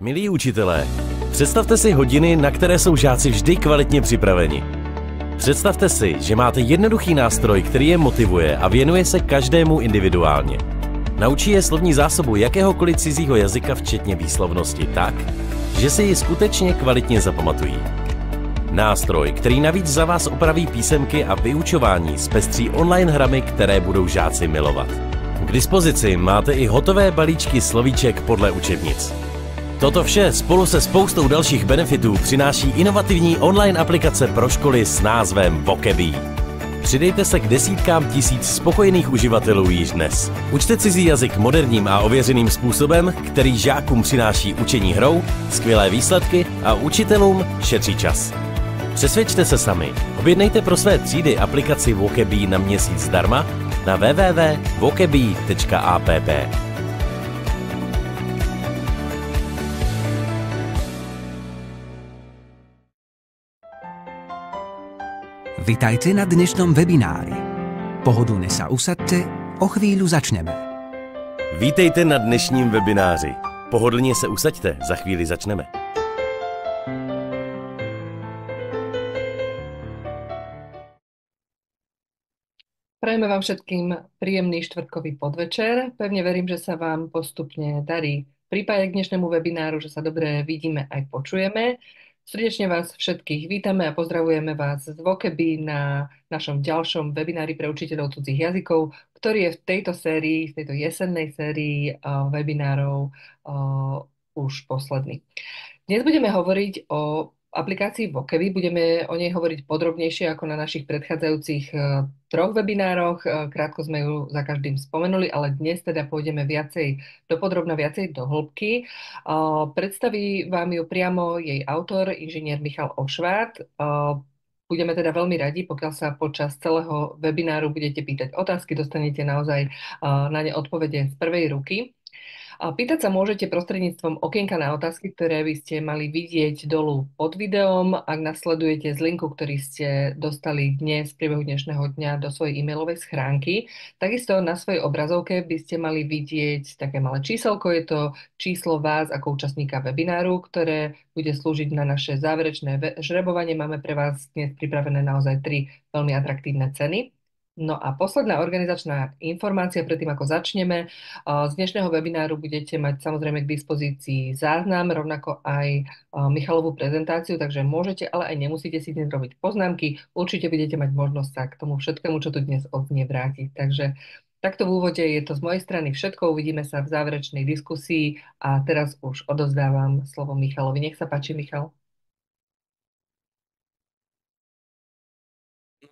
Milí učitelé, představte si hodiny, na které jsou žáci vždy kvalitně připraveni. Představte si, že máte jednoduchý nástroj, který je motivuje a věnuje se každému individuálně. Naučí je slovní zásobu jakéhokoliv cizího jazyka, včetně výslovnosti, tak, že si ji skutečně kvalitně zapamatují. Nástroj, který navíc za vás opraví písemky a vyučování zpestří online hrami, které budou žáci milovat. K dispozici máte i hotové balíčky slovíček podle učebnic. Toto vše spolu se spoustou dalších benefitů přináší inovativní online aplikace pro školy s názvem Vokeby. Přidejte se k desítkám tisíc spokojených uživatelů již dnes. Učte cizí jazyk moderním a ověřeným způsobem, který žákům přináší učení hrou, skvělé výsledky a učitelům šetří čas. Přesvědčte se sami. Objednejte pro své třídy aplikaci Vokeby na měsíc zdarma na www.vokeby.app. Vitajte na dnešnom webinári. Pohodlne sa usadte, o chvíľu začneme. Vítejte na dnešním webináři. Pohodlně se usaďte, za chvíli začneme. Prajeme vám všetkým príjemný štvrtkový podvečer. Pevne verím, že sa vám postupne darí pripájať k dnešnému webináru, že sa dobre vidíme aj počujeme. Srdečne vás všetkých vítame a pozdravujeme vás z Vokeby na našom ďalšom webinári pre učiteľov cudzích jazykov, ktorý je v tejto sérii, v tejto jesennej sérii eh, webinárov eh, už posledný. Dnes budeme hovoriť o aplikácii bokevy Budeme o nej hovoriť podrobnejšie ako na našich predchádzajúcich eh, troch webinároch. Eh, krátko sme ju za každým spomenuli, ale dnes teda pôjdeme viacej dopodrobna, viacej do hĺbky. Eh, predstaví vám ju priamo jej autor, inžinier Michal Ošvát. Budeme teda veľmi radi, pokiaľ sa počas celého webináru budete pýtať otázky, dostanete naozaj na ne odpovede z prvej ruky. Pýtať sa môžete prostredníctvom okienka na otázky, ktoré by ste mali vidieť dolu pod videom, ak nasledujete z linku, ktorý ste dostali dnes, v priebehu dnešného dňa do svojej e-mailovej schránky. Takisto na svojej obrazovke by ste mali vidieť také malé číselko, je to číslo vás ako účastníka webináru, ktoré bude slúžiť na naše záverečné žrebovanie. Máme pre vás dnes pripravené naozaj tri veľmi atraktívne ceny. No a posledná organizačná informácia, predtým ako začneme. Z dnešného webináru budete mať samozrejme k dispozícii záznam, rovnako aj Michalovú prezentáciu, takže môžete, ale aj nemusíte si dnes robiť poznámky. Určite budete mať možnosť sa k tomu všetkému, čo tu dnes odznie, vrátiť. Takže takto v úvode je to z mojej strany všetko. Uvidíme sa v záverečnej diskusii a teraz už odozdávam slovo Michalovi. Nech sa páči, Michal.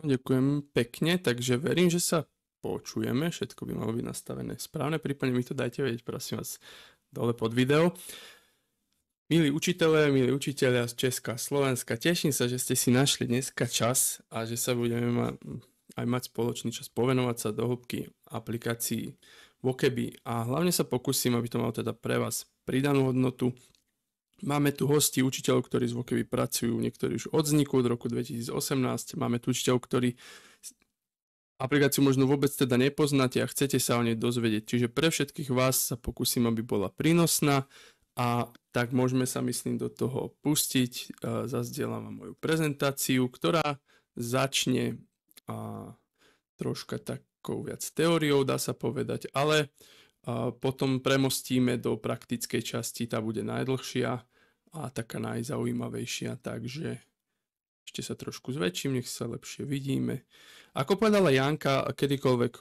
ďakujem pekne, takže verím, že sa počujeme, všetko by malo byť nastavené správne, prípadne mi to dajte vedieť, prosím vás, dole pod video. Milí učitelé, milí učiteľia z Česka a Slovenska, teším sa, že ste si našli dneska čas a že sa budeme ma, aj mať spoločný čas povenovať sa do hĺbky aplikácií Vokeby a hlavne sa pokúsim, aby to malo teda pre vás pridanú hodnotu Máme tu hosti učiteľov, ktorí zvukovi pracujú, niektorí už od vzniku od roku 2018. Máme tu učiteľov, ktorí aplikáciu možno vôbec teda nepoznáte a chcete sa o nej dozvedieť. Čiže pre všetkých vás sa pokúsim, aby bola prínosná a tak môžeme sa myslím do toho pustiť. E, Zazdielam vám moju prezentáciu, ktorá začne a, troška takou viac teóriou, dá sa povedať, ale potom premostíme do praktickej časti, tá bude najdlhšia a taká najzaujímavejšia, takže ešte sa trošku zväčším, nech sa lepšie vidíme. Ako povedala Janka, kedykoľvek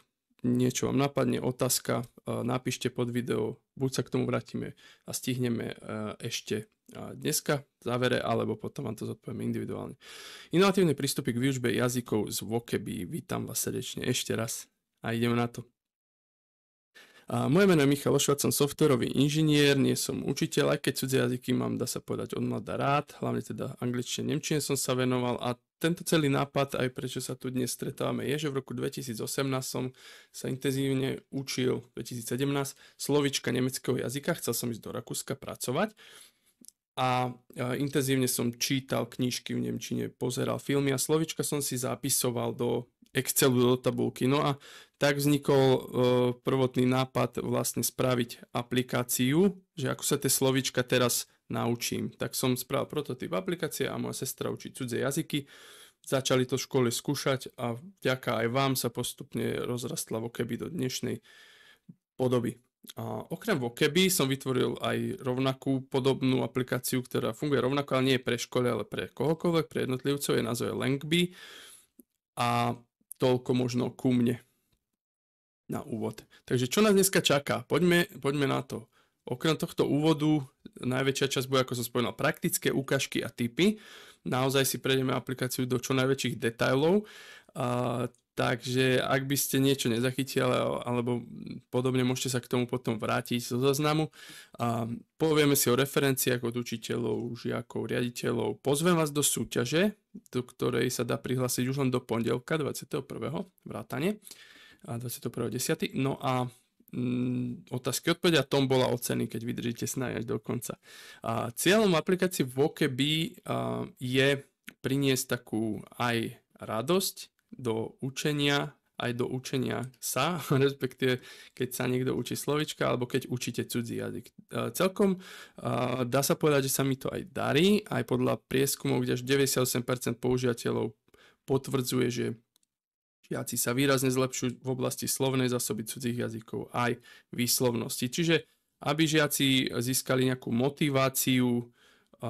niečo vám napadne, otázka, e, napíšte pod video, buď sa k tomu vrátime a stihneme e, ešte e, dneska v závere, alebo potom vám to zodpoviem individuálne. Inovatívne prístupy k výučbe jazykov z vokeby Vítam vás srdečne ešte raz a ideme na to. A moje meno je Michal Ošvac, som softverový inžinier, nie som učiteľ, aj keď cudzie jazyky mám, dá sa povedať, od mladá rád, hlavne teda angličtine, nemčine som sa venoval a tento celý nápad, aj prečo sa tu dnes stretávame, je, že v roku 2018 som sa intenzívne učil, 2017, slovička nemeckého jazyka, chcel som ísť do Rakúska pracovať a intenzívne som čítal knížky v Nemčine, pozeral filmy a slovička som si zapisoval do Excelu do tabulky. No a tak vznikol e, prvotný nápad vlastne spraviť aplikáciu, že ako sa tie slovička teraz naučím. Tak som spravil prototyp aplikácie a moja sestra učí cudzie jazyky. Začali to v škole skúšať a vďaka aj vám sa postupne rozrastla Vokebi do dnešnej podoby. A okrem keby som vytvoril aj rovnakú podobnú aplikáciu, ktorá funguje rovnako, ale nie pre škole, ale pre kohokoľvek, pre jednotlivcov, je názov je Langby. A toľko možno ku mne na úvod. Takže čo nás dneska čaká? Poďme, poďme na to. Okrem tohto úvodu najväčšia časť bude, ako som spomínal, praktické ukážky a typy. Naozaj si prejdeme aplikáciu do čo najväčších detajlov. A, takže ak by ste niečo nezachytili alebo podobne, môžete sa k tomu potom vrátiť zo zaznamu. A, povieme si o referenciách od učiteľov, žiakov, riaditeľov. Pozvem vás do súťaže, do ktorej sa dá prihlásiť už len do pondelka 21. vrátane a 21.10. No a mm, otázky odpovedia, tom bola o ceny, keď vydržíte snáď až do konca. A cieľom aplikácie Vokeby je priniesť takú aj radosť do učenia aj do učenia sa, respektíve keď sa niekto učí slovička alebo keď učíte cudzí jazyk. E, celkom e, dá sa povedať, že sa mi to aj darí, aj podľa prieskumov, kde až 98% používateľov potvrdzuje, že žiaci sa výrazne zlepšujú v oblasti slovnej zásoby cudzích jazykov aj výslovnosti. Čiže aby žiaci získali nejakú motiváciu, e,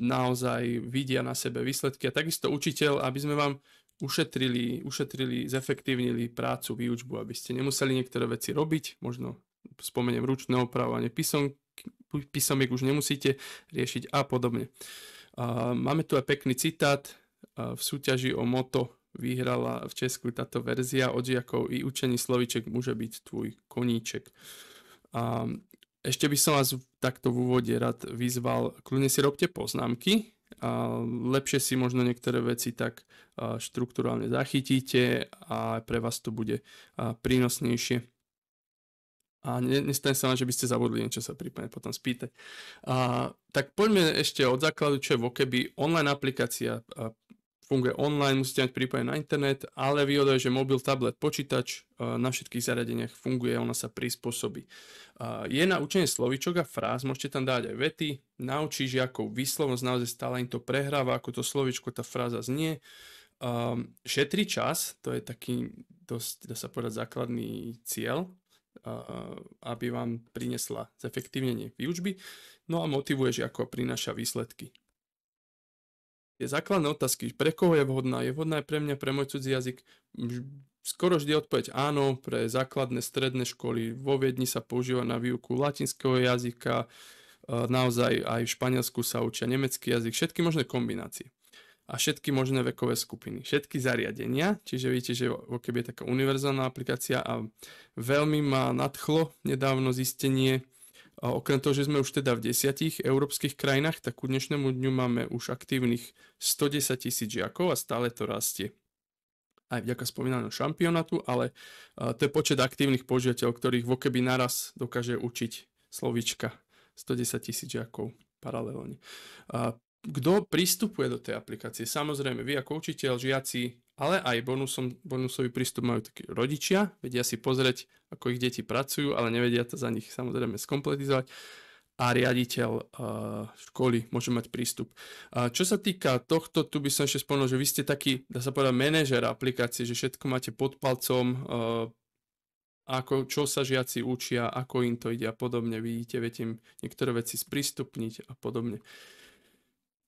naozaj vidia na sebe výsledky a takisto učiteľ, aby sme vám ušetrili, ušetrili, zefektívnili prácu, výučbu, aby ste nemuseli niektoré veci robiť, možno spomeniem ručné opravovanie písom, písomiek už nemusíte riešiť a podobne. A máme tu aj pekný citát, v súťaži o moto vyhrala v Česku táto verzia od žiakov i učení slovíček môže byť tvoj koníček. A ešte by som vás takto v úvode rád vyzval, kľudne si robte poznámky, lepšie si možno niektoré veci tak štruktúralne zachytíte a pre vás to bude prínosnejšie. A nestane sa vám, že by ste zabudli niečo sa prípadne potom spýtať. A, tak poďme ešte od základu, čo je keby online aplikácia funguje online, musíte mať pripojené na internet, ale výhoda je, že mobil, tablet, počítač e, na všetkých zariadeniach funguje, ona sa prispôsobí. E, je na učenie slovičok a fráz, môžete tam dať aj vety, naučíš žiakov výslovnosť, naozaj stále im to prehráva, ako to slovičko tá fráza znie. E, šetri čas, to je taký dosť, dá sa povedať, základný cieľ aby vám prinesla zefektívnenie výučby, no a motivuje žiakov a prináša výsledky tie základné otázky, pre koho je vhodná, je vhodná aj pre mňa, pre môj cudzí jazyk, skoro vždy odpoveď áno, pre základné stredné školy vo Viedni sa používa na výuku latinského jazyka, naozaj aj v Španielsku sa učia nemecký jazyk, všetky možné kombinácie a všetky možné vekové skupiny, všetky zariadenia, čiže vidíte, že keby je taká univerzálna aplikácia a veľmi ma nadchlo nedávno zistenie, a okrem toho, že sme už teda v desiatich európskych krajinách, tak ku dnešnému dňu máme už aktívnych 110 tisíc žiakov a stále to rastie. Aj vďaka spomínanému šampionátu, ale to je počet aktívnych požiateľov, ktorých vokeby naraz dokáže učiť slovička 110 tisíc žiakov paralelne kto pristupuje do tej aplikácie. Samozrejme, vy ako učiteľ, žiaci, ale aj bonusom, bonusový prístup majú takí rodičia, vedia si pozrieť, ako ich deti pracujú, ale nevedia to za nich samozrejme skompletizovať a riaditeľ uh, školy môže mať prístup. Uh, čo sa týka tohto, tu by som ešte spomenul, že vy ste taký, dá sa povedať, manažer aplikácie, že všetko máte pod palcom, uh, ako, čo sa žiaci učia, ako im to ide a podobne. Vidíte, viete im niektoré veci sprístupniť a podobne. Uh,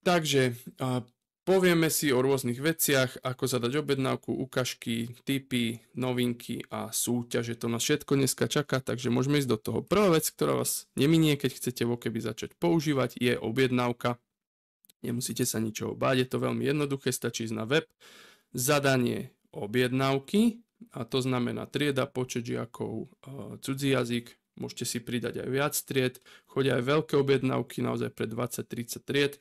Takže a, povieme si o rôznych veciach, ako zadať objednávku, ukažky, typy, novinky a súťaže. To nás všetko dneska čaká, takže môžeme ísť do toho. Prvá vec, ktorá vás neminie, keď chcete Vokeby začať používať, je objednávka. Nemusíte sa ničoho báť, je to veľmi jednoduché, stačí ísť na web, zadanie objednávky, a to znamená trieda, počet žiakov, e, cudzí jazyk, môžete si pridať aj viac tried, chodia aj veľké objednávky, naozaj pre 20-30 tried,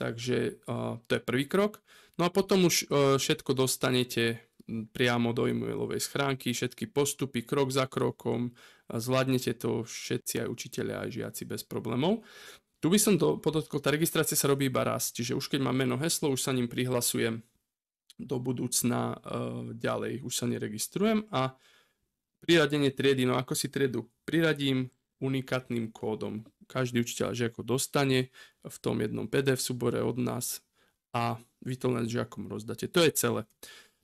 Takže to je prvý krok. No a potom už e, všetko dostanete priamo do e-mailovej schránky, všetky postupy krok za krokom, zvládnete to všetci aj učiteľi aj žiaci bez problémov. Tu by som to podotkol, tá registrácia sa robí iba raz, čiže už keď mám meno heslo, už sa ním prihlasujem do budúcna e, ďalej, už sa neregistrujem a priradenie triedy, no ako si triedu priradím, unikátnym kódom. Každý učiteľ žiakov dostane v tom jednom PDF súbore od nás a vy to len žiakom rozdáte. To je celé.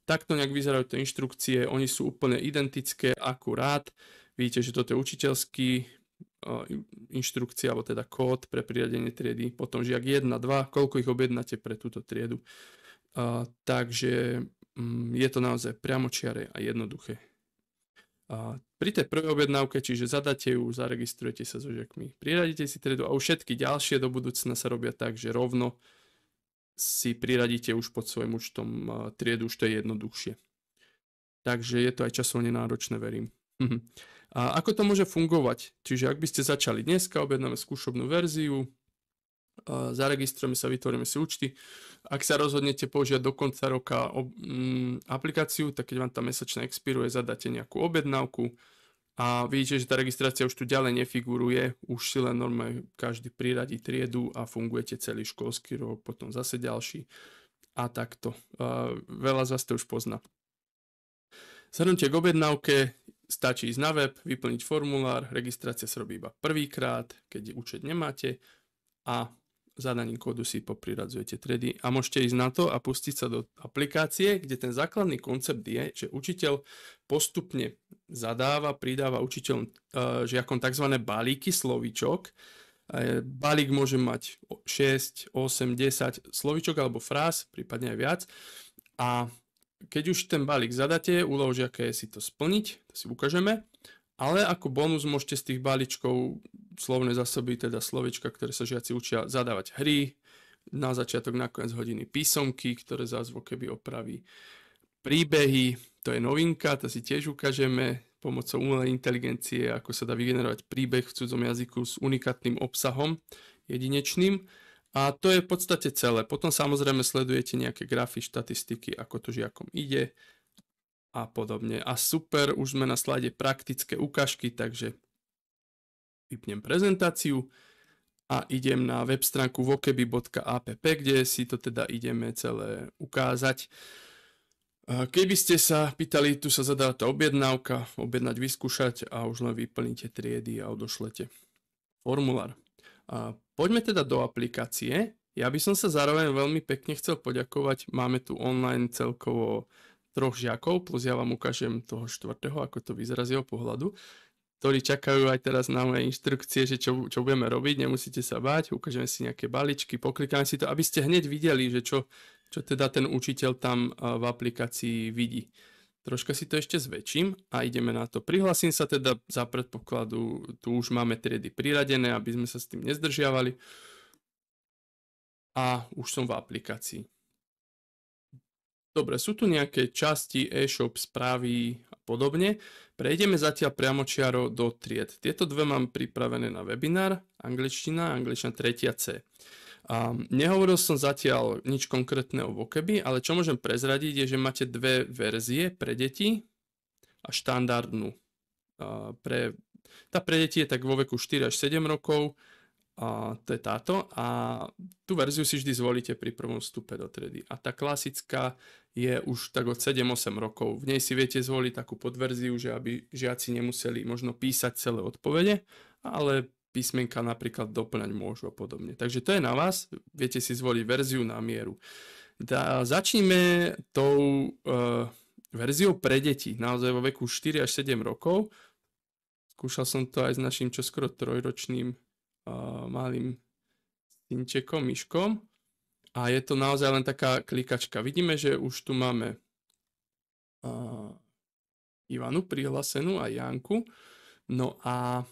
Takto nejak vyzerajú tie inštrukcie, oni sú úplne identické, akurát. Vidíte, že toto je učiteľský inštrukcia, alebo teda kód pre priradenie triedy, potom žiak 1, 2, koľko ich objednáte pre túto triedu. takže mm, je to naozaj priamočiare a jednoduché. Pri tej prvej objednávke, čiže zadáte ju, zaregistrujete sa so žekmi, priradíte si triedu a už všetky ďalšie do budúcna sa robia tak, že rovno si priradíte už pod svojim účtom triedu, už to je jednoduchšie. Takže je to aj časovne náročné, verím. Mhm. a ako to môže fungovať? Čiže ak by ste začali dneska, objednáme skúšobnú verziu, zaregistrujeme sa, vytvoríme si účty. Ak sa rozhodnete použiť do konca roka ob, m, mm, aplikáciu, tak keď vám tá mesačná expiruje, zadáte nejakú objednávku a vidíte, že tá registrácia už tu ďalej nefiguruje, už si len normálne každý priradí triedu a fungujete celý školský rok, potom zase ďalší a takto. Uh, veľa z vás to už pozná. Zhrnutie k objednávke stačí ísť na web, vyplniť formulár, registrácia sa robí iba prvýkrát, keď účet nemáte a zadaním kódu si popriradzujete tredy a môžete ísť na to a pustiť sa do aplikácie, kde ten základný koncept je, že učiteľ postupne zadáva, pridáva učiteľom, e, žiakom tzv. balíky slovičok. E, balík môže mať 6, 8, 10 slovičok alebo fráz, prípadne aj viac. A keď už ten balík zadáte, úlohou žiaka je si to splniť, to si ukážeme, ale ako bonus môžete z tých balíčkov slovné zásoby, teda slovička, ktoré sa žiaci učia zadávať hry, na začiatok, na koniec hodiny písomky, ktoré zázvo keby opraví príbehy, to je novinka, to si tiež ukážeme pomocou umelej inteligencie, ako sa dá vygenerovať príbeh v cudzom jazyku s unikátnym obsahom, jedinečným. A to je v podstate celé. Potom samozrejme sledujete nejaké grafy, štatistiky, ako to žiakom ide, a podobne. A super, už sme na slade praktické ukážky, takže vypnem prezentáciu a idem na web stránku vokeby.app, kde si to teda ideme celé ukázať. Keby ste sa pýtali, tu sa zadá tá objednávka, objednať, vyskúšať a už len vyplníte triedy a odošlete formulár. A poďme teda do aplikácie. Ja by som sa zároveň veľmi pekne chcel poďakovať. Máme tu online celkovo troch žiakov, plus ja vám ukážem toho štvrtého, ako to vyzerá z jeho pohľadu ktorí čakajú aj teraz na moje inštrukcie, že čo, čo budeme robiť, nemusíte sa báť, ukážeme si nejaké baličky, poklikáme si to, aby ste hneď videli, že čo, čo teda ten učiteľ tam eh, v aplikácii vidí. Troška si to ešte zväčším a ideme na to. Prihlasím sa teda za predpokladu, tu už máme triedy priradené, aby sme sa s tým nezdržiavali. A už som v aplikácii. Dobre, sú tu nejaké časti e-shop správy, podobne. Prejdeme zatiaľ priamo čiaro do tried. Tieto dve mám pripravené na webinár, angličtina, angličtina 3. C. A nehovoril som zatiaľ nič konkrétne o vokeby, ale čo môžem prezradiť je, že máte dve verzie pre deti a štandardnú. A pre, tá pre deti je tak vo veku 4 až 7 rokov, a to je táto a tú verziu si vždy zvolíte pri prvom vstupe do tredy. A tá klasická je už tak od 7-8 rokov. V nej si viete zvoliť takú podverziu, že aby žiaci nemuseli možno písať celé odpovede, ale písmenka napríklad doplňať môžu a podobne. Takže to je na vás, viete si zvoliť verziu na mieru. Da, začníme tou uh, verziou pre deti, naozaj vo veku 4 až 7 rokov. Skúšal som to aj s našim čoskoro trojročným malým synčekom, myškom. A je to naozaj len taká klikačka. Vidíme, že už tu máme uh, Ivanu prihlásenú a Janku. No a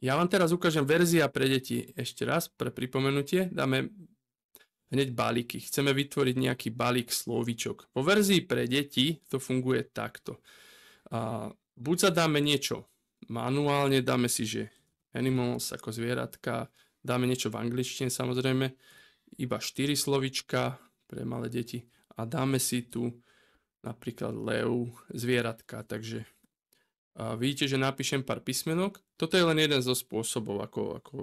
ja vám teraz ukážem verzia pre deti ešte raz, pre pripomenutie. Dáme hneď balíky. Chceme vytvoriť nejaký balík slovíčok. Po verzii pre deti to funguje takto. Uh, buď zadáme niečo manuálne, dáme si, že animals ako zvieratka, dáme niečo v angličtine samozrejme, iba 4 slovička pre malé deti a dáme si tu napríklad lev, zvieratka, takže a vidíte, že napíšem pár písmenok. Toto je len jeden zo spôsobov, ako, ako,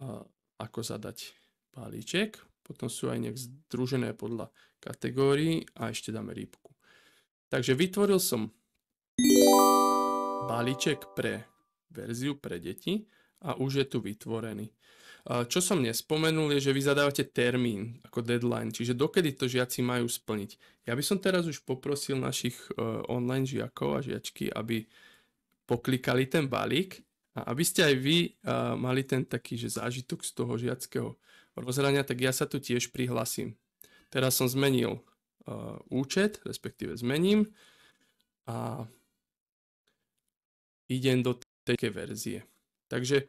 a, ako zadať palíček. Potom sú aj nejak združené podľa kategórií a ešte dáme rýbku. Takže vytvoril som balíček pre verziu pre deti a už je tu vytvorený. Čo som nespomenul je, že vy zadávate termín ako deadline, čiže dokedy to žiaci majú splniť. Ja by som teraz už poprosil našich e, online žiakov a žiačky, aby poklikali ten balík a aby ste aj vy e, mali ten taký že zážitok z toho žiackého rozhrania, tak ja sa tu tiež prihlasím. Teraz som zmenil e, účet, respektíve zmením a idem do tejkej verzie. Takže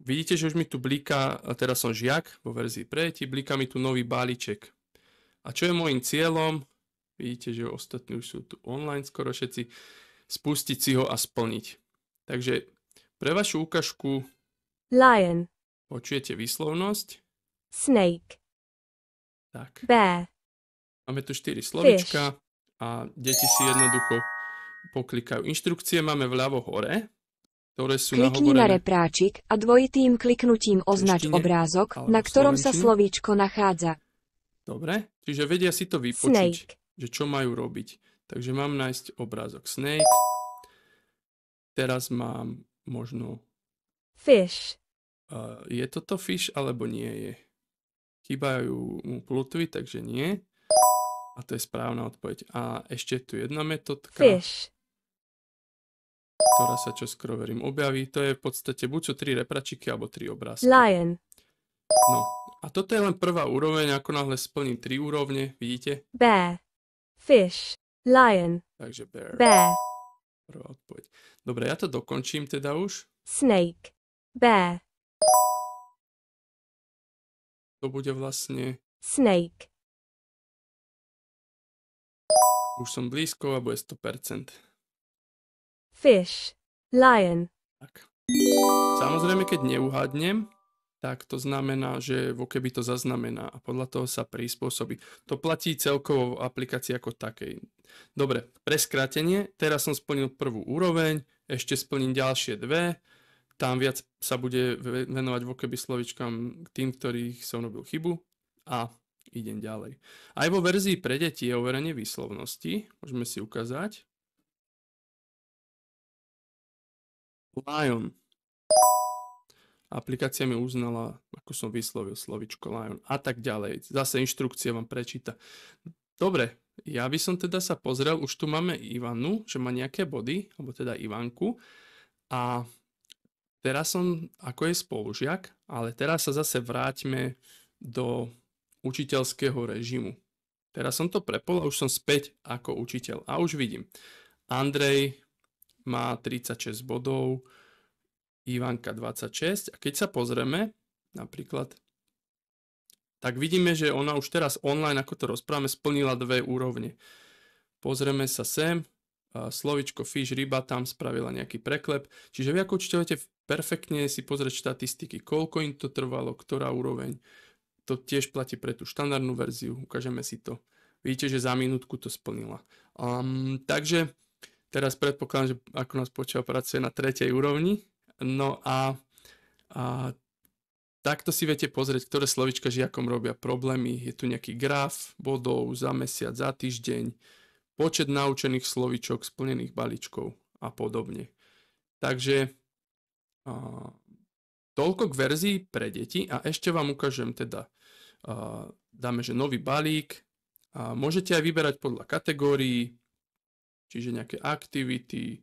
vidíte, že už mi tu blíka teraz som žiak vo verzii prejeti, blíka mi tu nový balíček. A čo je môjim cieľom? Vidíte, že ostatní už sú tu online skoro všetci. Spustiť si ho a splniť. Takže pre vašu ukážku Lion. Počujete výslovnosť? Snake. Tak. Bear. Máme tu 4 slovička Fish. a deti si jednoducho poklikajú. Inštrukcie máme vľavo hore ktoré sú Klikni na repráčik a dvojitým kliknutím označ Eštine, obrázok, na ktorom sa slovíčko nachádza. Dobre, čiže vedia si to vypočuť, snake. že čo majú robiť. Takže mám nájsť obrázok snake. Teraz mám možno... Fish. Uh, je toto fish alebo nie je? Chýbajú mu plutvy, takže nie. A to je správna odpoveď. A ešte tu jedna metodka. Fish ktorá sa skoro verím objaví. To je v podstate buď sú tri repračiky alebo tri obrázky. Lion. No a toto je len prvá úroveň, ako náhle splní tri úrovne, vidíte? Bear, fish, lion. Takže bear. Bear. Prvá odpoveď. Dobre, ja to dokončím teda už. Snake, bear. To bude vlastne... Snake. Už som blízko a bude 100%. Fish. Lion. Tak. Samozrejme, keď neuhádnem, tak to znamená, že vo keby to zaznamená a podľa toho sa prispôsobí. To platí celkovo v aplikácii ako takej. Dobre, pre skrátenie, Teraz som splnil prvú úroveň, ešte splním ďalšie dve. Tam viac sa bude venovať vo keby slovičkám tým, ktorých som robil chybu a idem ďalej. Aj vo verzii pre deti je overenie výslovnosti. Môžeme si ukázať. Lion. Aplikácia mi uznala, ako som vyslovil slovičko Lion a tak ďalej. Zase inštrukcie vám prečíta. Dobre, ja by som teda sa pozrel, už tu máme Ivanu, že má nejaké body, alebo teda Ivanku. A teraz som ako je spolužiak, ale teraz sa zase vráťme do učiteľského režimu. Teraz som to prepol a už som späť ako učiteľ. A už vidím. Andrej má 36 bodov, Ivanka 26 a keď sa pozrieme napríklad, tak vidíme, že ona už teraz online, ako to rozprávame, splnila dve úrovne. Pozrieme sa sem, slovičko fish, ryba, tam spravila nejaký preklep. Čiže vy ako určite viete perfektne si pozrieť štatistiky, koľko im to trvalo, ktorá úroveň. To tiež platí pre tú štandardnú verziu, ukážeme si to. Vidíte, že za minútku to splnila. Um, takže Teraz predpokladám, že ako nás počúva, pracuje na tretej úrovni. No a, a takto si viete pozrieť, ktoré slovička žiakom robia problémy. Je tu nejaký graf bodov za mesiac, za týždeň, počet naučených slovičok, splnených balíčkov a podobne. Takže a, toľko k verzii pre deti a ešte vám ukážem teda, a, dáme, že nový balík. A môžete aj vyberať podľa kategórií, čiže nejaké aktivity,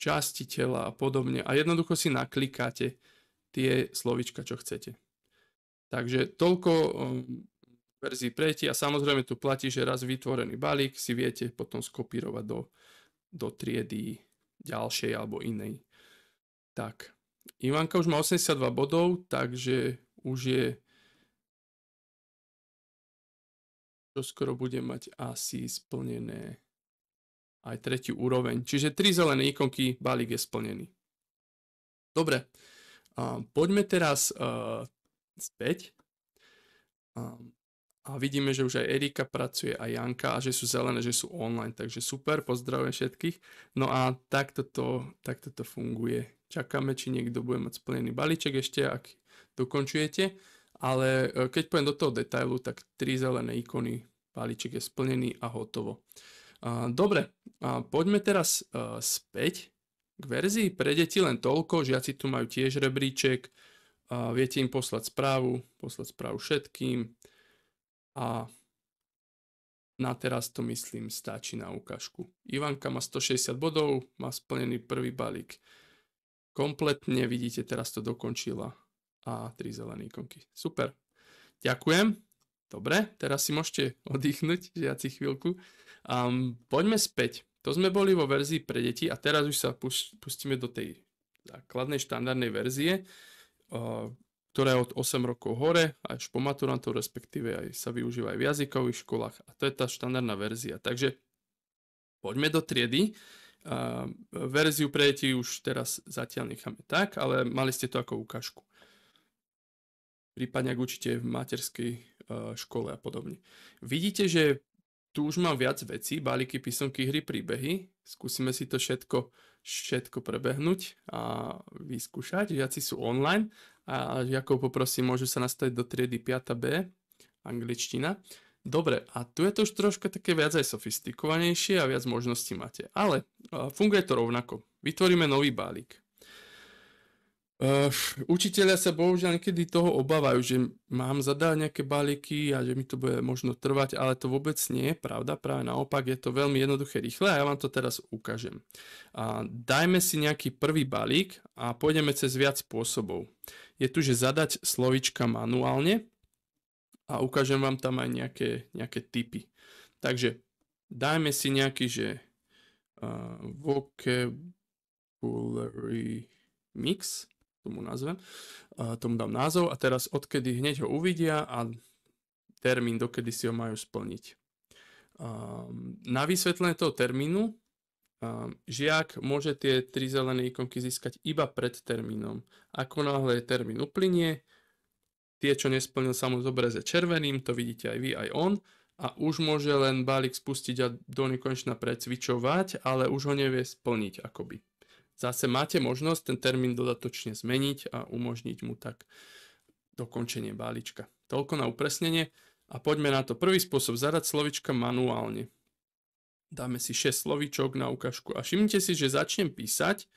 časti tela a podobne. A jednoducho si naklikáte tie slovička, čo chcete. Takže toľko ehm, verzií preti a samozrejme tu platí, že raz vytvorený balík si viete potom skopírovať do, do triedy ďalšej alebo inej. Tak, Ivanka už má 82 bodov, takže už je čo skoro bude mať asi splnené aj tretiu úroveň. Čiže tri zelené ikonky, balík je splnený. Dobre, poďme teraz e, späť. A vidíme, že už aj Erika pracuje, aj Janka a že sú zelené, že sú online, takže super, pozdravujem všetkých. No a takto to, takto to funguje. Čakáme, či niekto bude mať splnený balíček ešte, ak dokončujete. Ale e, keď poviem do toho detailu, tak tri zelené ikony, balíček je splnený a hotovo. Dobre, poďme teraz e, späť k verzii pre deti len toľko, žiaci tu majú tiež rebríček, viete im poslať správu, poslať správu všetkým a na teraz to myslím stačí na ukážku. Ivanka má 160 bodov, má splnený prvý balík. Kompletne vidíte, teraz to dokončila a tri zelené ikonky. Super. Ďakujem. Dobre, teraz si môžete oddychnúť žiaci chvíľku. Um, poďme späť. To sme boli vo verzii pre deti a teraz už sa pustíme do tej základnej štandardnej verzie, uh, ktorá je od 8 rokov hore, až po maturantov, respektíve aj sa využíva aj v jazykových školách. A to je tá štandardná verzia. Takže poďme do triedy. Uh, verziu pre deti už teraz zatiaľ necháme tak, ale mali ste to ako ukážku prípadne ak učíte v materskej e, škole a podobne. Vidíte, že tu už mám viac vecí, balíky, písomky, hry, príbehy. Skúsime si to všetko, všetko prebehnúť a vyskúšať. Žiaci sú online a žiakov poprosím, môžu sa nastaviť do triedy 5B, angličtina. Dobre, a tu je to už troška také viac aj sofistikovanejšie a viac možností máte. Ale e, funguje to rovnako. Vytvoríme nový balík. Uh, učiteľia sa bohužiaľ niekedy toho obávajú, že mám zadať nejaké balíky a že mi to bude možno trvať, ale to vôbec nie je pravda, práve naopak je to veľmi jednoduché, rýchle a ja vám to teraz ukážem. A dajme si nejaký prvý balík a pôjdeme cez viac spôsobov. Je tu, že zadať slovička manuálne a ukážem vám tam aj nejaké, nejaké typy. Takže dajme si nejaký, že uh, vocabulary mix tomu nazvem, tomu dám názov a teraz odkedy hneď ho uvidia a termín, dokedy si ho majú splniť. Na vysvetlenie toho termínu žiak môže tie tri zelené ikonky získať iba pred termínom. Ako náhle termín uplynie, tie, čo nesplnil, sa ze červeným, to vidíte aj vy, aj on, a už môže len balík spustiť a do nekonečna precvičovať, ale už ho nevie splniť akoby zase máte možnosť ten termín dodatočne zmeniť a umožniť mu tak dokončenie balíčka. Toľko na upresnenie a poďme na to. Prvý spôsob, zadať slovička manuálne. Dáme si 6 slovíčok na ukážku a všimnite si, že začnem písať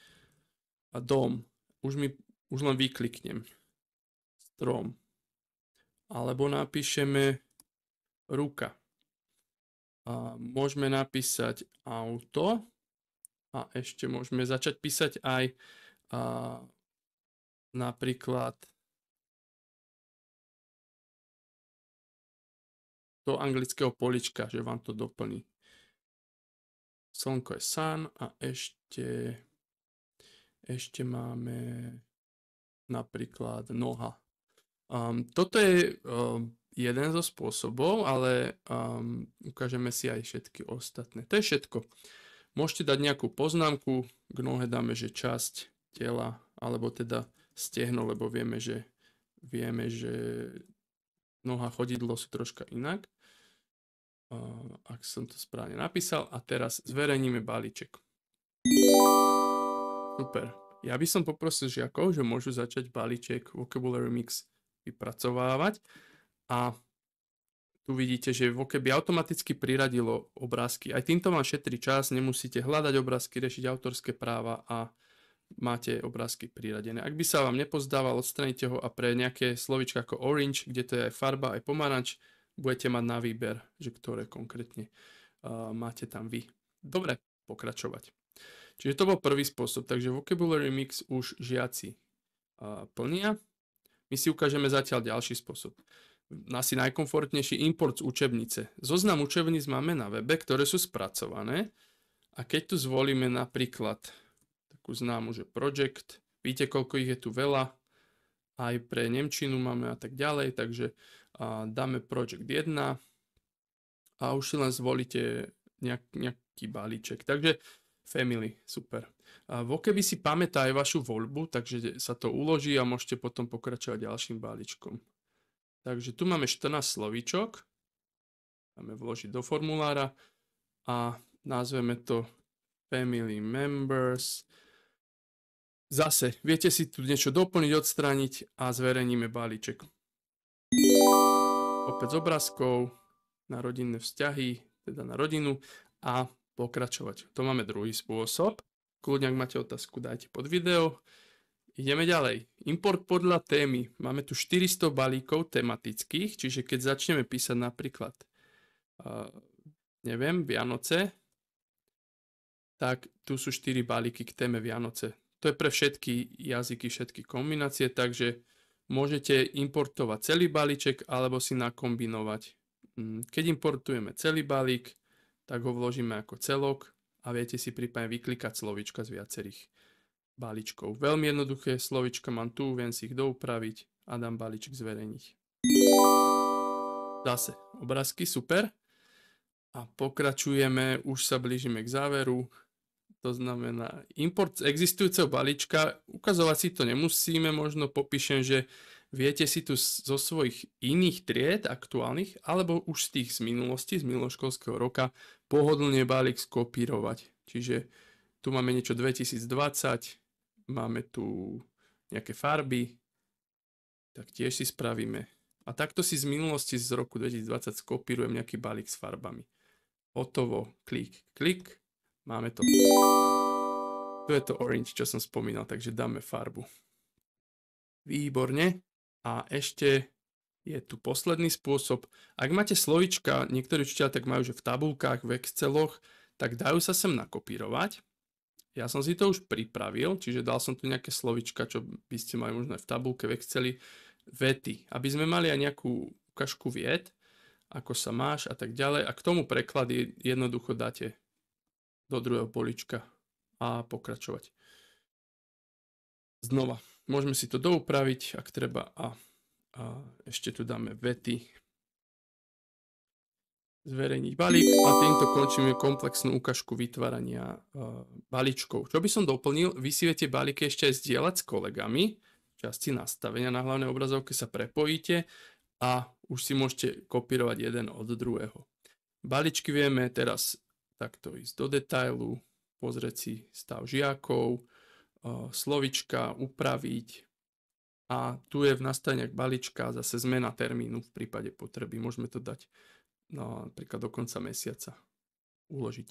a dom. Už, mi, už len vykliknem. Strom. Alebo napíšeme ruka. A môžeme napísať auto a ešte môžeme začať písať aj a, napríklad do anglického polička, že vám to doplní. Slnko je sun a ešte, ešte máme napríklad noha. Um, toto je um, jeden zo spôsobov, ale um, ukážeme si aj všetky ostatné. To je všetko. Môžete dať nejakú poznámku, k nohe dáme, že časť tela, alebo teda stehno, lebo vieme, že, vieme, že noha, chodidlo sú troška inak. Ak som to správne napísal. A teraz zverejníme balíček. Super. Ja by som poprosil žiakov, že môžu začať balíček Vocabulary Mix vypracovávať. A tu vidíte, že vo keby automaticky priradilo obrázky. Aj týmto vám šetri čas, nemusíte hľadať obrázky, rešiť autorské práva a máte obrázky priradené. Ak by sa vám nepozdával, odstranite ho a pre nejaké slovička ako orange, kde to je aj farba, aj pomaranč, budete mať na výber, že ktoré konkrétne uh, máte tam vy. Dobre, pokračovať. Čiže to bol prvý spôsob, takže vocabulary mix už žiaci uh, plnia. My si ukážeme zatiaľ ďalší spôsob asi najkomfortnejší import z učebnice. Zoznam učebníc máme na webe, ktoré sú spracované a keď tu zvolíme napríklad takú známu, že project, víte, koľko ich je tu veľa, aj pre Nemčinu máme a tak ďalej, takže a dáme project 1 a už si len zvolíte nejak, nejaký balíček. Takže family, super. A Vokeby si pamätá aj vašu voľbu, takže sa to uloží a môžete potom pokračovať ďalším balíčkom. Takže tu máme 14 slovíčok. Dáme vložiť do formulára a nazveme to family members. Zase, viete si tu niečo doplniť, odstrániť a zverejníme balíček. Opäť z obrázkov na rodinné vzťahy, teda na rodinu a pokračovať. To máme druhý spôsob. Kľudne, ak máte otázku, dajte pod video. Ideme ďalej. Import podľa témy. Máme tu 400 balíkov tematických, čiže keď začneme písať napríklad, uh, neviem, Vianoce, tak tu sú 4 balíky k téme Vianoce. To je pre všetky jazyky, všetky kombinácie, takže môžete importovať celý balíček alebo si nakombinovať. Mm, keď importujeme celý balík, tak ho vložíme ako celok a viete si prípadne vyklikať slovička z viacerých balíčkov. Veľmi jednoduché slovička mám tu, viem si ich doupraviť a dám balíček zverejniť. Zase obrázky, super. A pokračujeme, už sa blížime k záveru. To znamená import z existujúceho balíčka. Ukazovať si to nemusíme, možno popíšem, že viete si tu zo svojich iných tried aktuálnych, alebo už z tých z minulosti, z minuloškolského roka, pohodlne balík skopírovať. Čiže tu máme niečo 2020, máme tu nejaké farby, tak tiež si spravíme. A takto si z minulosti z roku 2020 skopírujem nejaký balík s farbami. Hotovo, klik, klik, máme to. Tu je to orange, čo som spomínal, takže dáme farbu. Výborne. A ešte je tu posledný spôsob. Ak máte slovička, niektorí učiteľ tak majú, že v tabulkách, v Exceloch, tak dajú sa sem nakopírovať. Ja som si to už pripravil, čiže dal som tu nejaké slovička, čo by ste mali možno aj v tabulke vek chceli vety, aby sme mali aj nejakú ukážku vied, ako sa máš a tak ďalej. A k tomu preklady jednoducho dáte do druhého polička a pokračovať. Znova, môžeme si to doupraviť, ak treba a, a ešte tu dáme vety, zverejniť balík a týmto končíme komplexnú ukážku vytvárania uh, balíčkov. Čo by som doplnil, vy si viete balíky ešte aj zdieľať s kolegami, v časti nastavenia na hlavnej obrazovke sa prepojíte a už si môžete kopírovať jeden od druhého. Balíčky vieme teraz takto ísť do detailu, pozrieť si stav žiakov, uh, slovička upraviť, a tu je v nastaveniach balíčka zase zmena termínu v prípade potreby. Môžeme to dať no, napríklad do konca mesiaca uložiť.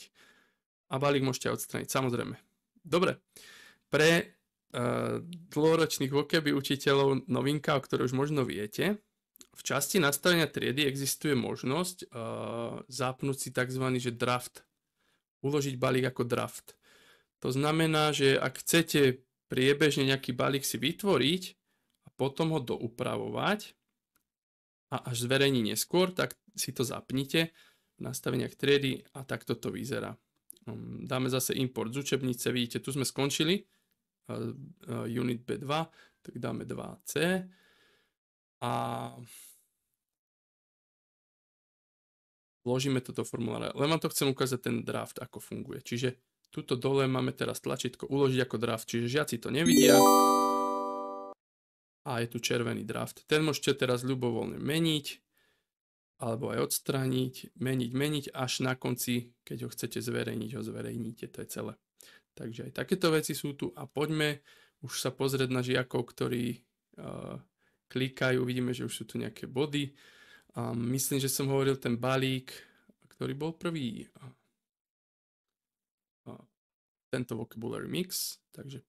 A balík môžete odstrániť, samozrejme. Dobre, pre uh, dlhoročných vokeby učiteľov novinka, o ktorej už možno viete. V časti nastavenia triedy existuje možnosť uh, zapnúť si tzv. Že draft. Uložiť balík ako draft. To znamená, že ak chcete priebežne nejaký balík si vytvoriť a potom ho doupravovať a až zverejní neskôr, tak si to zapnite v nastaveniach triedy a takto to vyzerá. Um, dáme zase import z učebnice, vidíte, tu sme skončili, unit B2, tak dáme 2C a vložíme to do formulára. Len vám to chcem ukázať ten draft, ako funguje. Čiže tuto dole máme teraz tlačítko uložiť ako draft, čiže žiaci to nevidia. A je tu červený draft. Ten môžete teraz ľubovoľne meniť alebo aj odstrániť, meniť, meniť, až na konci, keď ho chcete zverejniť, ho zverejníte, to je celé. Takže aj takéto veci sú tu a poďme už sa pozrieť na žiakov, ktorí uh, klikajú, vidíme, že už sú tu nejaké body. Um, myslím, že som hovoril ten balík, ktorý bol prvý. Uh, tento vocabulary mix, takže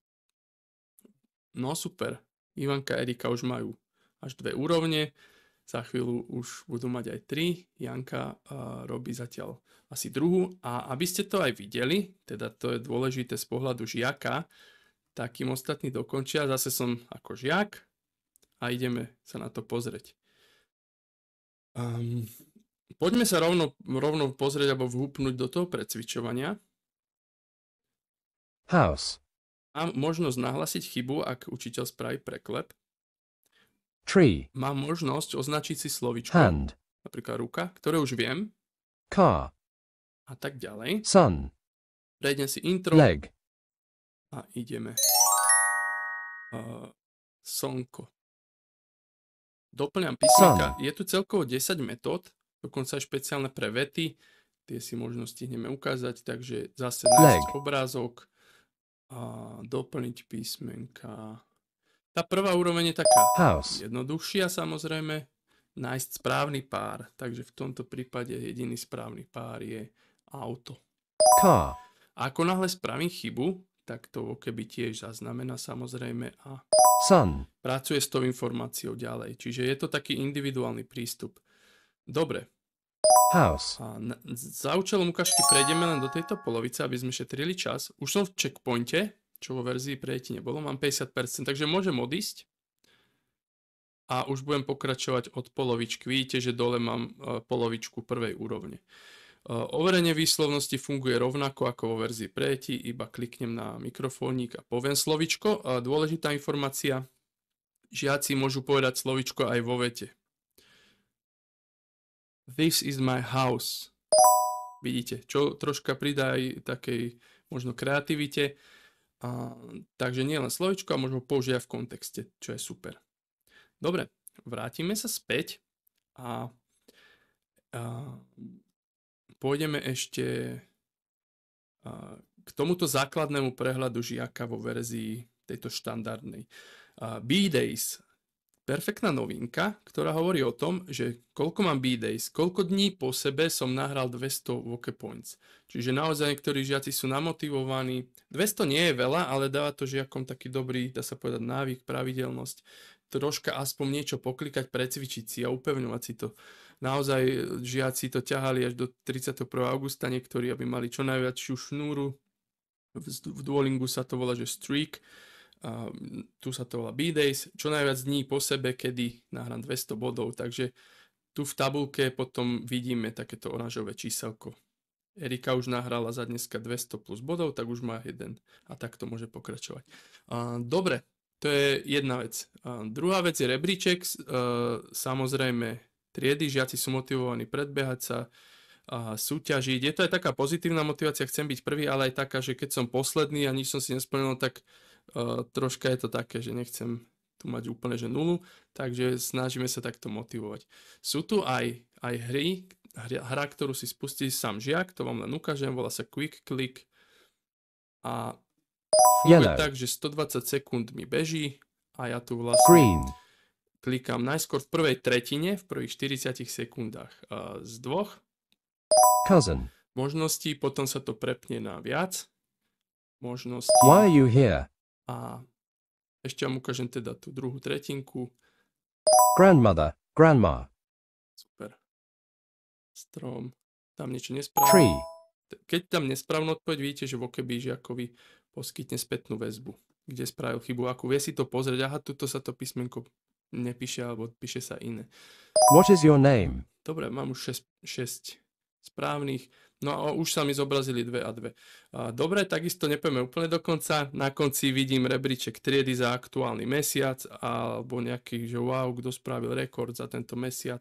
no super, Ivanka a Erika už majú až dve úrovne za chvíľu už budú mať aj tri. Janka uh, robí zatiaľ asi druhú. A aby ste to aj videli, teda to je dôležité z pohľadu žiaka, Takým ostatný dokončia. Zase som ako žiak a ideme sa na to pozrieť. Um, poďme sa rovno, rovno pozrieť alebo vhúpnúť do toho precvičovania. House. Mám možnosť nahlasiť chybu, ak učiteľ spraví preklep. Tree. Mám možnosť označiť si slovičko. Hand. Napríklad ruka, ktoré už viem. Car. A tak ďalej. Sun. Prejdem si intro. Leg. A ideme. Uh, slnko. Doplňam písmenka. Je tu celkovo 10 metód, dokonca aj špeciálne pre vety. Tie si možno stihneme ukázať, takže zase nájsť obrázok a doplniť písmenka. Tá prvá úroveň je taká House. jednoduchšia samozrejme, nájsť správny pár. Takže v tomto prípade jediný správny pár je auto. Car. A ako náhle spravím chybu, tak to keby tiež zaznamená samozrejme a Sun. pracuje s tou informáciou ďalej. Čiže je to taký individuálny prístup. Dobre. House. A na, za účelom ukážky prejdeme len do tejto polovice, aby sme šetrili čas. Už som v checkpointe, čo vo verzii prejti nebolo. Mám 50%, takže môžem odísť. A už budem pokračovať od polovičky. Vidíte, že dole mám e, polovičku prvej úrovne. E, overenie výslovnosti funguje rovnako ako vo verzii prejti, iba kliknem na mikrofónik a poviem slovičko. E, dôležitá informácia, žiaci môžu povedať slovičko aj vo vete. This is my house. Vidíte, čo troška pridá aj takej možno kreativite. A, takže len slovičko a môžeme ho použiť aj v kontexte, čo je super. Dobre, vrátime sa späť a, a pôjdeme ešte a, k tomuto základnému prehľadu žiaka vo verzii tejto štandardnej. Uh, B-Days perfektná novinka, ktorá hovorí o tom, že koľko mám B-days, koľko dní po sebe som nahral 200 woke points. Čiže naozaj niektorí žiaci sú namotivovaní. 200 nie je veľa, ale dáva to žiakom taký dobrý, dá sa povedať, návyk, pravidelnosť. Troška aspoň niečo poklikať, precvičiť si a upevňovať si to. Naozaj žiaci to ťahali až do 31. augusta, niektorí, aby mali čo najväčšiu šnúru. V, v Duolingu sa to volá, že streak a tu sa to volá B-Days, čo najviac dní po sebe, kedy nahrám 200 bodov, takže tu v tabulke potom vidíme takéto oranžové číselko. Erika už nahrala za dneska 200 plus bodov, tak už má jeden a tak to môže pokračovať. A, dobre, to je jedna vec. A, druhá vec je rebríček, samozrejme triedy, žiaci sú motivovaní predbehať sa, a súťažiť. Je to aj taká pozitívna motivácia, chcem byť prvý, ale aj taká, že keď som posledný a nič som si nesplnil, tak troška je to také, že nechcem tu mať úplne že nulu, takže snažíme sa takto motivovať. Sú tu aj, aj hry, hra, ktorú si spustí sám žiak, to vám len ukážem, volá sa Quick Click a funguje Yellow. tak, že 120 sekúnd mi beží a ja tu vlastne Green. klikám najskôr v prvej tretine, v prvých 40 sekundách uh, z dvoch Cousin. možností, potom sa to prepne na viac možností. Why are you here? A ešte vám ukážem teda tú druhú tretinku. Grandmother, grandma. Super. Strom. Tam niečo nesprávne. Tree. Keď tam nesprávnu odpoveď, vidíte, že vokeby žiakovi poskytne spätnú väzbu, kde spravil chybu. Ako vie si to pozrieť, aha, tuto sa to písmenko nepíše, alebo píše sa iné. What is your name? Dobre, mám už 6 správnych. No a už sa mi zobrazili dve a dve. Dobre, takisto nepojme úplne do konca. Na konci vidím rebríček triedy za aktuálny mesiac alebo nejaký, že wow, kto spravil rekord za tento mesiac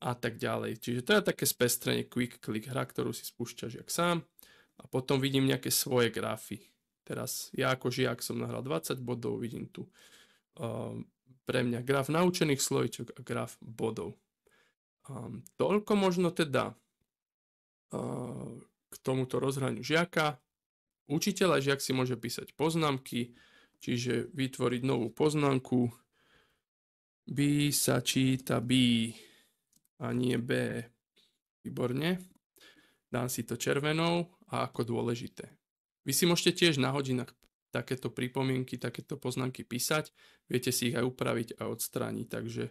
a tak ďalej. Čiže to je také spestrenie quick click hra, ktorú si spúšťaš jak sám a potom vidím nejaké svoje grafy. Teraz ja ako žiak som nahral 20 bodov, vidím tu um, pre mňa graf naučených slovičok a graf bodov. Um, toľko možno teda k tomuto rozhraniu žiaka. Učiteľ a žiak si môže písať poznámky, čiže vytvoriť novú poznámku. B sa číta B a nie B. Výborne. Dám si to červenou a ako dôležité. Vy si môžete tiež na hodinách takéto pripomienky, takéto poznámky písať. Viete si ich aj upraviť a odstrániť, takže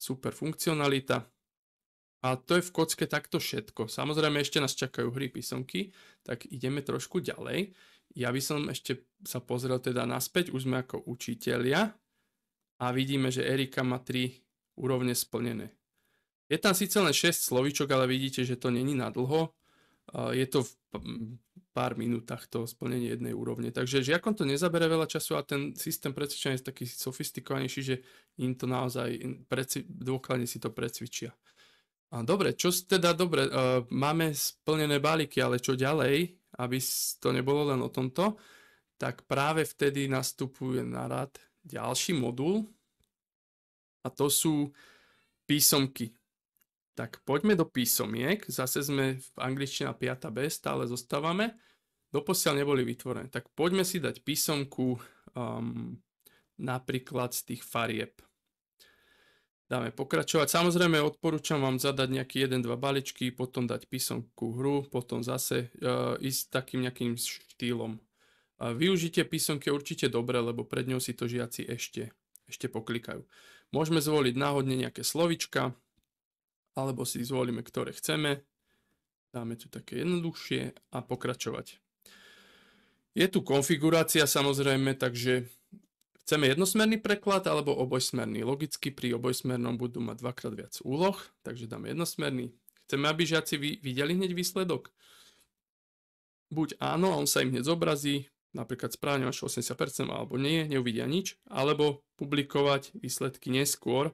super funkcionalita. A to je v kocke takto všetko. Samozrejme, ešte nás čakajú hry písomky, tak ideme trošku ďalej. Ja by som ešte sa pozrel teda naspäť, už sme ako učitelia a vidíme, že Erika má 3 úrovne splnené. Je tam síce len 6 slovíčok, ale vidíte, že to není na dlho. Je to v pár minútach to splnenie jednej úrovne. Takže žiakom to nezabere veľa času a ten systém precvičenia je taký sofistikovanejší, že im to naozaj dôkladne si to precvičia. A dobre, čo teda, dobre, uh, máme splnené balíky, ale čo ďalej, aby to nebolo len o tomto, tak práve vtedy nastupuje na rad ďalší modul a to sú písomky. Tak poďme do písomiek, zase sme v angličtina 5B, stále zostávame, doposiaľ neboli vytvorené. Tak poďme si dať písomku um, napríklad z tých farieb dáme pokračovať. Samozrejme odporúčam vám zadať nejaký 1-2 baličky, potom dať písomku hru, potom zase uh, ísť takým nejakým štýlom. Uh, využite písomky určite dobre, lebo pred ňou si to žiaci ešte, ešte poklikajú. Môžeme zvoliť náhodne nejaké slovička, alebo si zvolíme, ktoré chceme. Dáme tu také jednoduchšie a pokračovať. Je tu konfigurácia samozrejme, takže Chceme jednosmerný preklad alebo obojsmerný. Logicky pri obojsmernom budú mať dvakrát viac úloh, takže dáme jednosmerný. Chceme, aby žiaci videli hneď výsledok? Buď áno, on sa im hneď zobrazí, napríklad správne až 80%, alebo nie, neuvidia nič, alebo publikovať výsledky neskôr,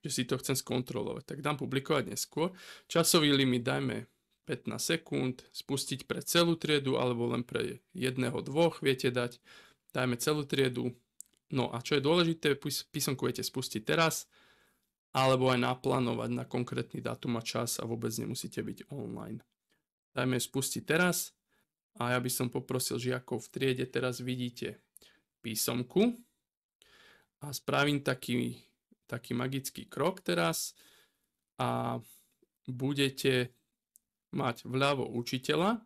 že si to chcem skontrolovať. Tak dám publikovať neskôr. Časový limit dajme 15 sekúnd, spustiť pre celú triedu alebo len pre jedného, dvoch viete dať. Dajme celú triedu, No a čo je dôležité, písomku viete spustiť teraz, alebo aj naplánovať na konkrétny dátum a čas a vôbec nemusíte byť online. Dajme ju spustiť teraz a ja by som poprosil žiakov v triede, teraz vidíte písomku a spravím taký, taký magický krok teraz a budete mať vľavo učiteľa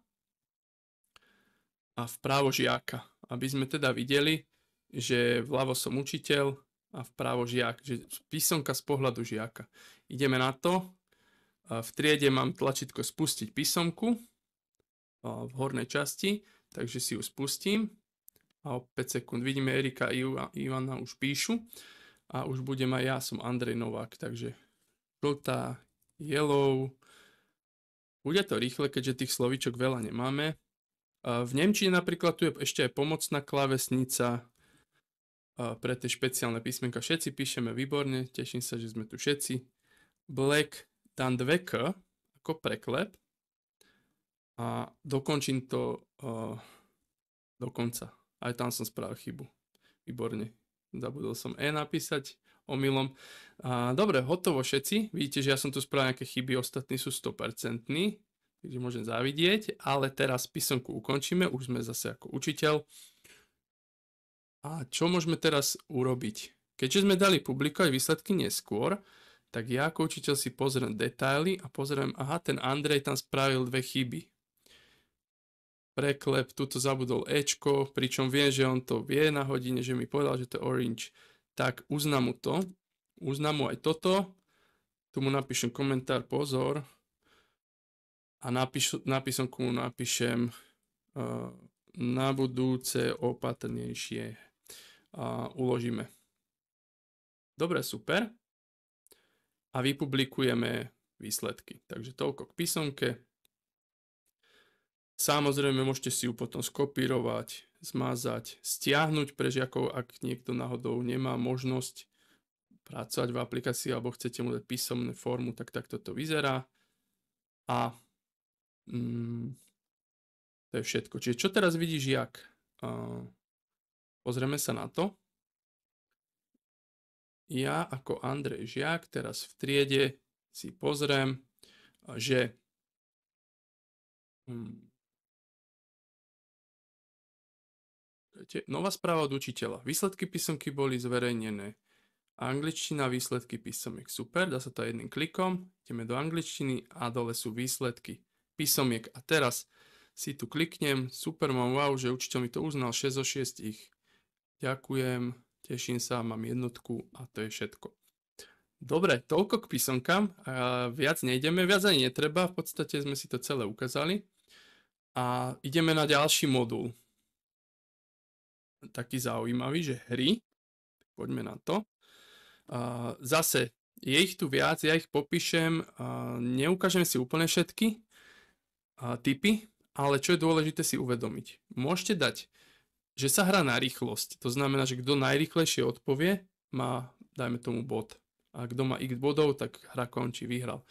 a vpravo žiaka, aby sme teda videli, že vľavo som učiteľ a vpravo žiak, že písomka z pohľadu žiaka. Ideme na to. V triede mám tlačítko spustiť písomku v hornej časti, takže si ju spustím a o 5 sekúnd vidíme Erika a Ivana už píšu a už budem aj ja, som Andrej Novák, takže žltá, yellow, bude to rýchle, keďže tých slovíčok veľa nemáme. V Nemčine napríklad tu je ešte aj pomocná klávesnica, pre tie špeciálne písmenka. Všetci píšeme výborne, teším sa, že sme tu všetci. Black tam dve K ako preklep a dokončím to uh, do konca. Aj tam som spravil chybu. Výborne. Zabudol som E napísať omylom. A, dobre, hotovo všetci. Vidíte, že ja som tu spravil nejaké chyby, ostatní sú 100%, takže môžem zavidieť, ale teraz písomku ukončíme, už sme zase ako učiteľ. A čo môžeme teraz urobiť? Keďže sme dali publikovať výsledky neskôr, tak ja ako učiteľ si pozriem detaily a pozriem, aha, ten Andrej tam spravil dve chyby. Preklep, tuto zabudol Ečko, pričom viem, že on to vie na hodine, že mi povedal, že to je orange. Tak uznám mu to, uznám mu aj toto, tu mu napíšem komentár, pozor, a napíš, napísomku mu napíšem uh, na budúce opatrnejšie uložíme. Dobre, super. A vypublikujeme výsledky. Takže toľko k písomke. Samozrejme, môžete si ju potom skopírovať, zmazať, stiahnuť pre žiakov, ak niekto náhodou nemá možnosť pracovať v aplikácii alebo chcete mu dať písomnú formu, tak takto to vyzerá. A mm, to je všetko. Čiže čo teraz vidí žiak? Uh, Pozrieme sa na to. Ja ako Andrej Žiak teraz v triede si pozriem, že hm, Nová správa od učiteľa. Výsledky písomky boli zverejnené. Angličtina, výsledky písomiek. Super, dá sa to jedným klikom. Ideme do angličtiny a dole sú výsledky písomiek. A teraz si tu kliknem. Super, mám wow, že učiteľ mi to uznal 6 zo 6 ich. Ďakujem, teším sa, mám jednotku a to je všetko. Dobre, toľko k písomkám. Viac nejdeme, viac ani netreba, v podstate sme si to celé ukázali. A ideme na ďalší modul. Taký zaujímavý, že hry. Poďme na to. Zase, je ich tu viac, ja ich popíšem. Neukážem si úplne všetky typy, ale čo je dôležité si uvedomiť. Môžete dať že sa hrá na rýchlosť. To znamená, že kto najrychlejšie odpovie, má, dajme tomu, bod. A kto má x bodov, tak hra končí, vyhral.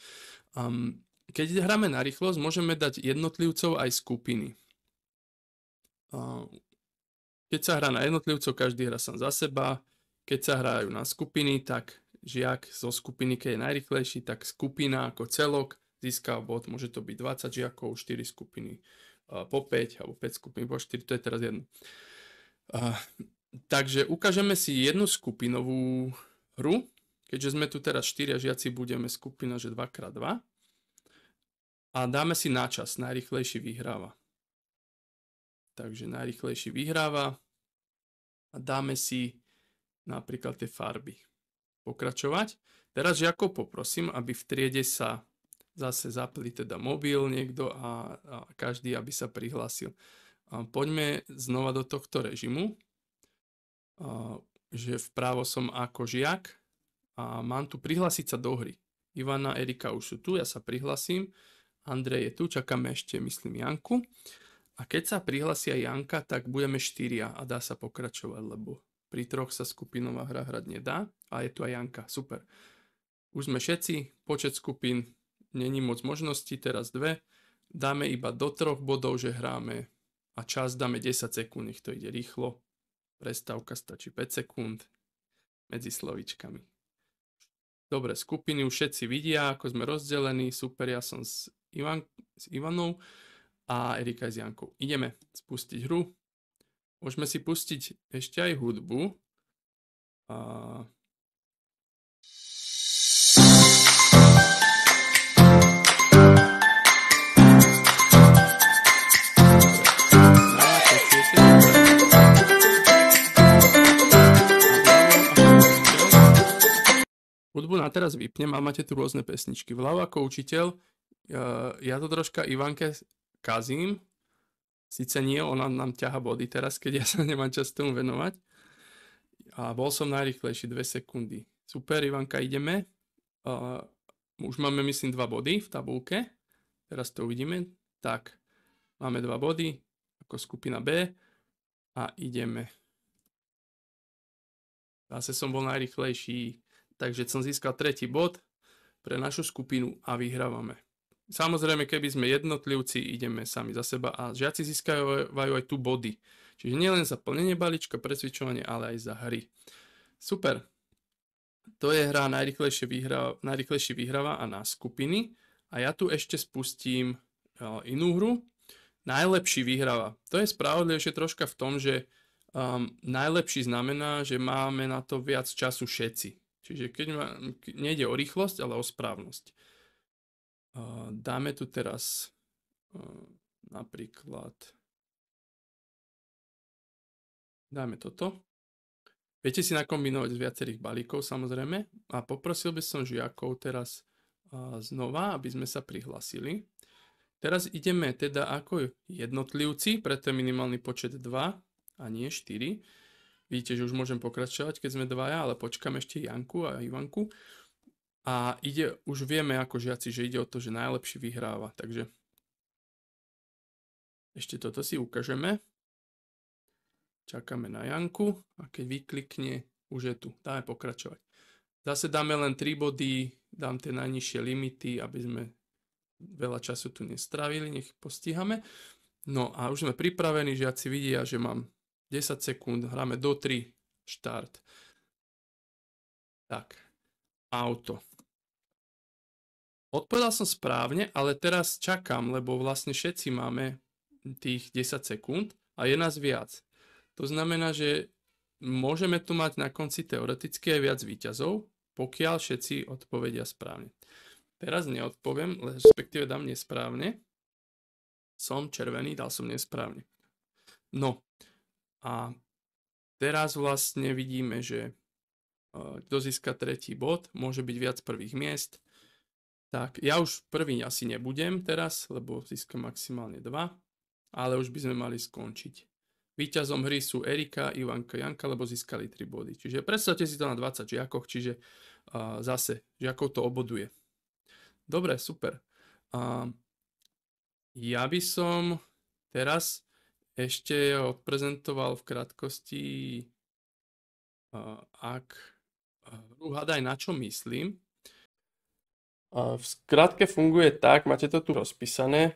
Um, keď hráme na rýchlosť, môžeme dať jednotlivcov aj skupiny. Um, keď sa hrá na jednotlivcov, každý hrá sám za seba. Keď sa hrajú na skupiny, tak žiak zo skupiny, keď je najrychlejší, tak skupina ako celok získa bod. Môže to byť 20 žiakov, 4 skupiny po 5 alebo 5 skupín po 4, to je teraz jedno. Uh, Uh, takže ukážeme si jednu skupinovú hru. Keďže sme tu teraz 4 žiaci, budeme skupina, že 2x2. A dáme si na najrychlejší vyhráva. Takže najrychlejší vyhráva a dáme si napríklad tie farby. Pokračovať. Teraz žiakov poprosím, aby v triede sa zase zapli teda mobil niekto a, a každý, aby sa prihlásil poďme znova do tohto režimu, že vpravo som ako žiak a mám tu prihlásiť sa do hry. Ivana, Erika už sú tu, ja sa prihlasím. Andrej je tu, čakáme ešte, myslím, Janku. A keď sa prihlasia Janka, tak budeme štyria a dá sa pokračovať, lebo pri troch sa skupinová hra hrať nedá. A je tu aj Janka, super. Už sme všetci, počet skupín není moc možností, teraz dve. Dáme iba do troch bodov, že hráme a čas dáme 10 sekúnd, nech to ide rýchlo. Prestávka stačí 5 sekúnd medzi slovičkami. Dobre, skupiny už všetci vidia, ako sme rozdelení. Super, ja som s, Ivan, s Ivanou a Erika s Jankou. Ideme spustiť hru. Môžeme si pustiť ešte aj hudbu. Uh, Hudbu na teraz vypnem a máte tu rôzne pesničky. Vľavo ako učiteľ, ja to troška Ivanke kazím. Sice nie, ona nám ťaha body teraz, keď ja sa nemám čas tomu venovať. A bol som najrychlejší, 2 sekundy. Super, Ivanka, ideme. Uh, už máme, myslím, dva body v tabulke. Teraz to uvidíme. Tak, máme dva body ako skupina B a ideme. Zase som bol najrychlejší takže som získal tretí bod pre našu skupinu a vyhrávame. Samozrejme, keby sme jednotlivci, ideme sami za seba a žiaci získajú aj tu body. Čiže nielen za plnenie balíčka, presvičovanie, ale aj za hry. Super. To je hra najrychlejšie najrychlejšie vyhráva a na skupiny. A ja tu ešte spustím e, inú hru. Najlepší vyhráva. To je spravodlivejšie troška v tom, že um, najlepší znamená, že máme na to viac času všetci. Čiže keď ma, nejde o rýchlosť, ale o správnosť. Dáme tu teraz napríklad dáme toto. Viete si nakombinovať z viacerých balíkov samozrejme a poprosil by som žiakov teraz znova, aby sme sa prihlasili. Teraz ideme teda ako jednotlivci, preto je minimálny počet 2 a nie 4. Vidíte, že už môžem pokračovať, keď sme dvaja, ale počkám ešte Janku a Ivanku. A ide, už vieme ako žiaci, že ide o to, že najlepší vyhráva. Takže ešte toto si ukážeme. Čakáme na Janku a keď vyklikne, už je tu. Dáme pokračovať. Zase dáme len 3 body, dám tie najnižšie limity, aby sme veľa času tu nestravili, nech postihame. No a už sme pripravení, žiaci vidia, že mám 10 sekúnd, hráme do 3, štart. Tak, auto. Odpovedal som správne, ale teraz čakám, lebo vlastne všetci máme tých 10 sekúnd a je nás viac. To znamená, že môžeme tu mať na konci teoreticky aj viac výťazov, pokiaľ všetci odpovedia správne. Teraz neodpoviem, respektíve dám nesprávne. Som červený, dal som nesprávne. No, a teraz vlastne vidíme, že e, kto získa tretí bod, môže byť viac prvých miest. Tak ja už prvý asi nebudem teraz, lebo získam maximálne dva. ale už by sme mali skončiť. Výťazom hry sú Erika, Ivanka, Janka, lebo získali 3 body. Čiže predstavte si to na 20 žiakoch, čiže uh, zase žiakov to oboduje. Dobre, super. Uh, ja by som teraz ešte odprezentoval v krátkosti, ak hádaj na čo myslím. V skratke funguje tak, máte to tu rozpísané,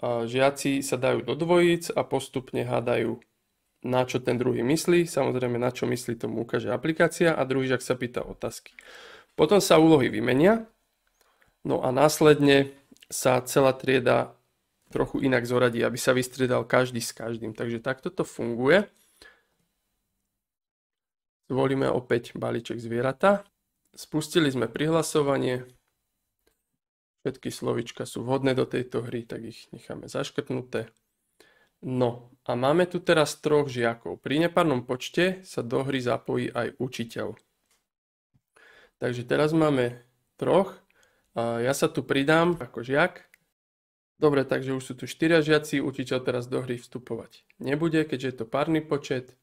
žiaci sa dajú do dvojíc a postupne hádajú na čo ten druhý myslí, samozrejme na čo myslí tomu ukáže aplikácia a druhý žiak sa pýta otázky. Potom sa úlohy vymenia, no a následne sa celá trieda trochu inak zoradí, aby sa vystriedal každý s každým. Takže takto to funguje. Zvolíme opäť balíček zvierata. Spustili sme prihlasovanie. Všetky slovička sú vhodné do tejto hry, tak ich necháme zaškrtnuté. No a máme tu teraz troch žiakov. Pri nepárnom počte sa do hry zapojí aj učiteľ. Takže teraz máme troch. Ja sa tu pridám ako žiak. Dobre, takže už sú tu 4 žiaci, učiteľ teraz do hry vstupovať nebude, keďže je to párny počet,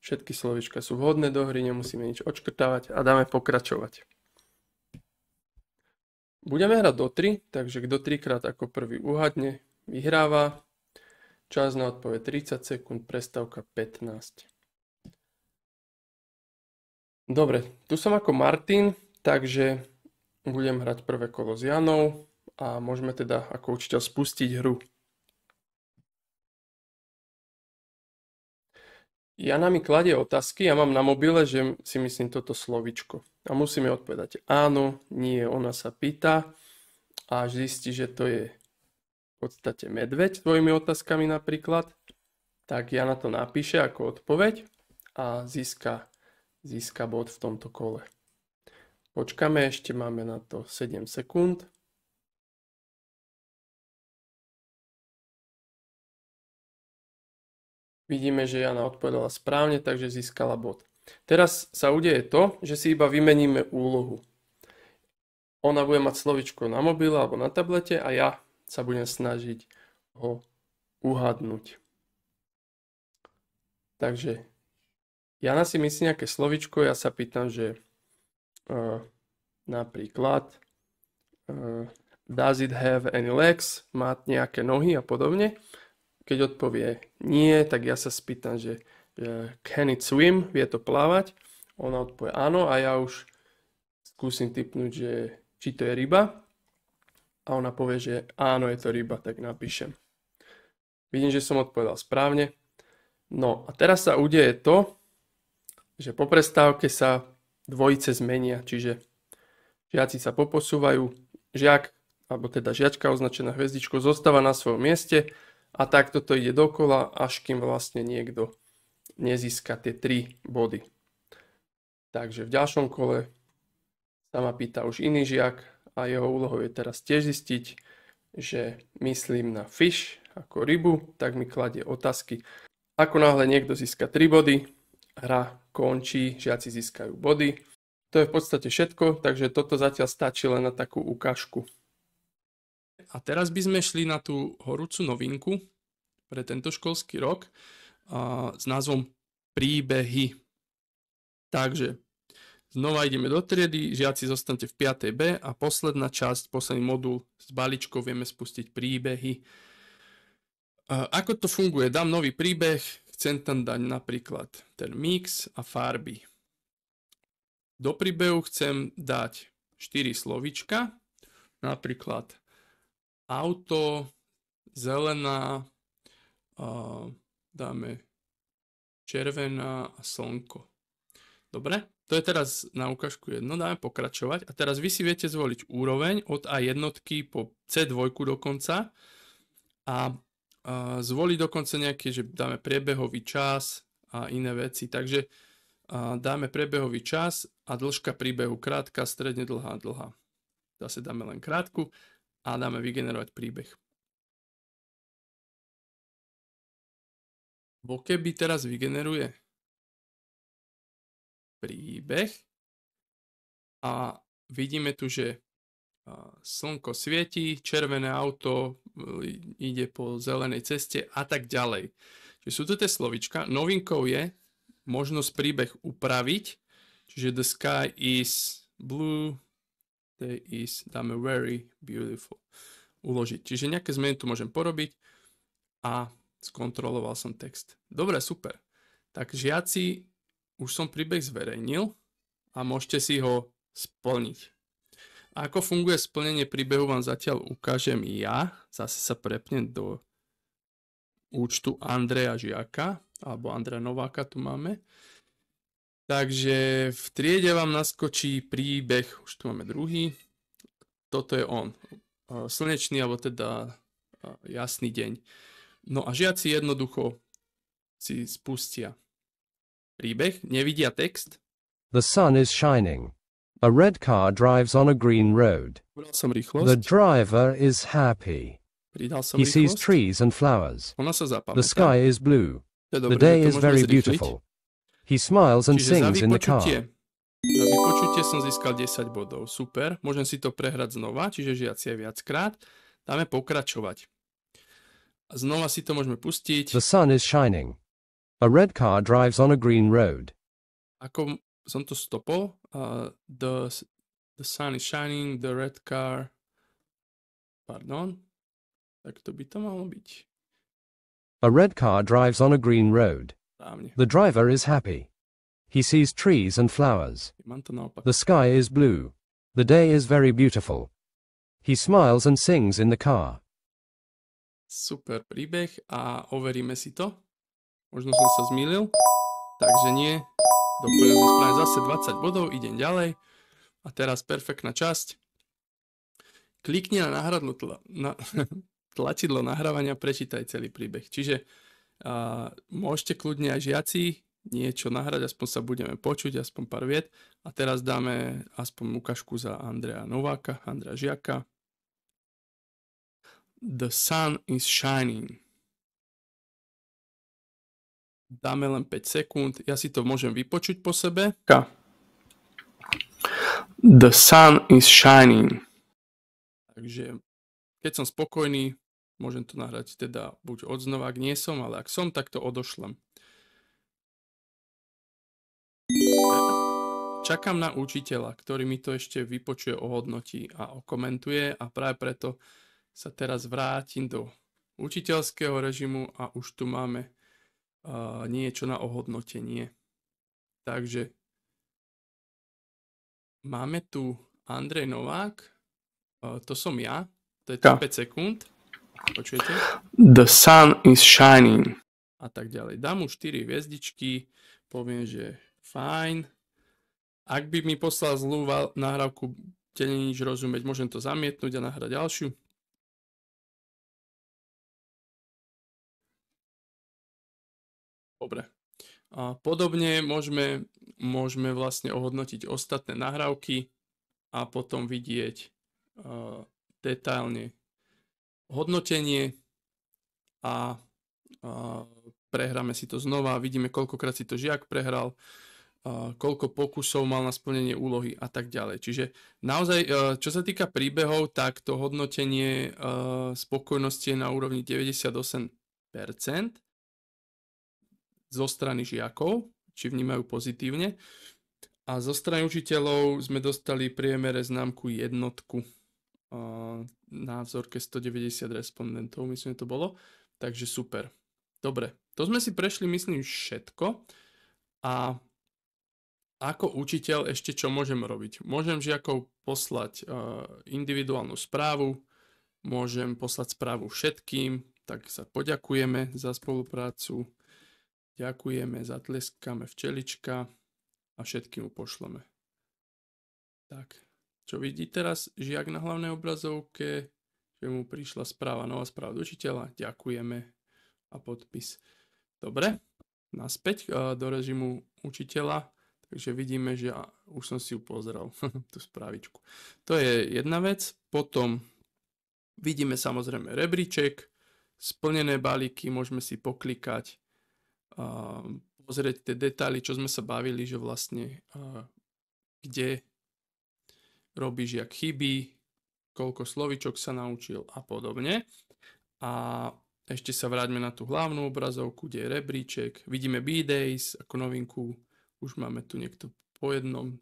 všetky slovička sú vhodné do hry, nemusíme nič odškrtávať a dáme pokračovať. Budeme hrať do 3, takže kto 3 krát ako prvý uhadne, vyhráva. Čas na odpoveď 30 sekúnd, prestávka 15. Dobre, tu som ako Martin, takže budem hrať prvé kolo s Janou a môžeme teda ako učiteľ spustiť hru. Jana mi kladie otázky, ja mám na mobile, že si myslím toto slovičko. A musíme odpovedať áno, nie, ona sa pýta a zistí, že to je v podstate medveď tvojimi otázkami napríklad. Tak Jana to napíše ako odpoveď a získa, získa bod v tomto kole. Počkáme, ešte máme na to 7 sekúnd. Vidíme, že Jana odpovedala správne, takže získala bod. Teraz sa udeje to, že si iba vymeníme úlohu. Ona bude mať slovičko na mobile alebo na tablete a ja sa budem snažiť ho uhadnúť. Takže Jana si myslí nejaké slovičko, ja sa pýtam, že uh, napríklad uh, does it have any legs, má nejaké nohy a podobne keď odpovie nie, tak ja sa spýtam, že, že can it swim, vie to plávať. Ona odpovie áno a ja už skúsim typnúť, že či to je ryba. A ona povie, že áno, je to ryba, tak napíšem. Vidím, že som odpovedal správne. No a teraz sa udeje to, že po prestávke sa dvojice zmenia, čiže žiaci sa poposúvajú, žiak, alebo teda žiačka označená hviezdičkou zostáva na svojom mieste a takto to ide dokola, až kým vlastne niekto nezíska tie 3 body. Takže v ďalšom kole sa ma pýta už iný žiak a jeho úlohou je teraz tiež zistiť, že myslím na fish ako rybu, tak mi kladie otázky. Ako náhle niekto získa 3 body, hra končí, žiaci získajú body. To je v podstate všetko, takže toto zatiaľ stačí len na takú ukážku. A teraz by sme šli na tú horúcu novinku pre tento školský rok a, s názvom Príbehy. Takže znova ideme do triedy, žiaci zostanete v 5. B a posledná časť, posledný modul s balíčkou vieme spustiť príbehy. A, ako to funguje? Dám nový príbeh, chcem tam dať napríklad ten mix a farby. Do príbehu chcem dať 4 slovička, napríklad auto, zelená, dáme červená a slnko. Dobre, to je teraz na ukážku jedno, dáme pokračovať. A teraz vy si viete zvoliť úroveň od A1 po C2 dokonca a zvoliť dokonca nejaké, že dáme priebehový čas a iné veci. Takže dáme priebehový čas a dĺžka príbehu krátka, stredne dlhá, dlhá. Zase dáme len krátku a dáme vygenerovať príbeh. Vokeby teraz vygeneruje príbeh a vidíme tu, že slnko svieti, červené auto e, ide po zelenej ceste a tak ďalej. Čiže sú to tie slovička. Novinkou je možnosť príbeh upraviť, čiže the sky is blue, there is, dáme very beautiful, uložiť. Čiže nejaké zmeny tu môžem porobiť a skontroloval som text. Dobre, super. Tak žiaci, už som príbeh zverejnil a môžete si ho splniť. A ako funguje splnenie príbehu vám zatiaľ ukážem ja. Zase sa prepnem do účtu Andreja Žiaka alebo Andreja Nováka tu máme. Takže v triede vám naskočí príbeh, už tu máme druhý. Toto je on. E, slnečný, alebo teda e, jasný deň. No a žiaci jednoducho si spustia príbeh, nevidia text. The sun is shining. A red car drives on a green road. The driver is happy. He sees trees and flowers. The sky is blue. The day is very beautiful. He smiles and Čiže sings in the car. Za vypočutie som získal 10 bodov. Super, môžem si to prehrať znova, čiže žiaci aj viackrát. Dáme pokračovať. A znova si to môžeme pustiť. The sun is shining. A red car drives on a green road. Ako som to stopol? Uh, the, the sun is shining, the red car... Pardon. Tak to by to malo byť. A red car drives on a green road. The driver is happy. He sees trees and flowers. The sky is blue. The day is very beautiful. He smiles and sings in the car. Super príbeh a overíme si to. Možno som sa zmýlil. Takže nie. Doplňujem správne zase 20 bodov, idem ďalej. A teraz perfektná časť. Klikni na náhradnú tla, na, tlačidlo nahrávania, prečítaj celý príbeh. Čiže A môžete kľudne aj žiaci niečo nahrať, aspoň sa budeme počuť, aspoň pár viet. A teraz dáme aspoň ukážku za Andrea Nováka, Andrea Žiaka. The sun is shining. Dáme len 5 sekúnd, ja si to môžem vypočuť po sebe. The sun is shining. Takže keď som spokojný, Môžem to nahrať teda buď odznova, ak nie som, ale ak som, tak to odošlem. Čakám na učiteľa, ktorý mi to ešte vypočuje, o hodnotí a okomentuje a práve preto sa teraz vrátim do učiteľského režimu a už tu máme uh, niečo na ohodnotenie. Takže máme tu Andrej Novák, uh, to som ja, to je 5 sekúnd. Počujete? The sun is shining. A tak ďalej. Dám mu 4 hviezdičky, poviem, že fajn. Ak by mi poslal zlú nahrávku, te nie nič rozumieť, môžem to zamietnúť a nahrať ďalšiu. Dobre. A podobne môžeme, môžeme vlastne ohodnotiť ostatné nahrávky a potom vidieť uh, detailne, hodnotenie a, a prehráme si to znova, vidíme koľkokrát si to žiak prehral, a, koľko pokusov mal na splnenie úlohy a tak ďalej. Čiže naozaj, e, čo sa týka príbehov, tak to hodnotenie a, e, spokojnosti je na úrovni 98% zo strany žiakov, či vnímajú pozitívne. A zo strany učiteľov sme dostali priemere známku jednotku na vzorke 190 respondentov, myslím, že to bolo. Takže super. Dobre, to sme si prešli, myslím, všetko. A ako učiteľ ešte čo môžem robiť? Môžem žiakov poslať individuálnu správu, môžem poslať správu všetkým, tak sa poďakujeme za spoluprácu, ďakujeme, zatleskáme včelička a všetkým upošleme. Tak, čo vidí teraz žiak na hlavnej obrazovke, že mu prišla správa, nová správa od učiteľa, ďakujeme a podpis. Dobre, naspäť eh, do režimu učiteľa, takže vidíme, že už som si ju pozrel, tú správičku. To je jedna vec, potom vidíme samozrejme rebríček, splnené balíky, môžeme si poklikať, eh, pozrieť tie detaily, čo sme sa bavili, že vlastne eh, kde robíš jak chyby, koľko slovičok sa naučil a podobne. A ešte sa vráťme na tú hlavnú obrazovku, kde je rebríček. Vidíme B-Days ako novinku. Už máme tu niekto po jednom,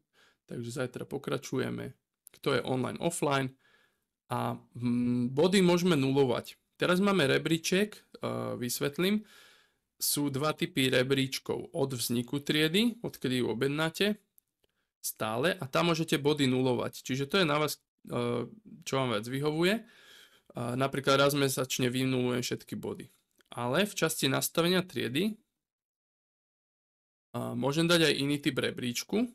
takže zajtra pokračujeme. Kto je online, offline. A hm, body môžeme nulovať. Teraz máme rebríček, e, vysvetlím. Sú dva typy rebríčkov. Od vzniku triedy, odkedy ju objednáte, stále a tam môžete body nulovať. Čiže to je na vás, e, čo vám viac vyhovuje. Napríklad raz mesačne vynulujem všetky body. Ale v časti nastavenia triedy môžem dať aj iný typ rebríčku.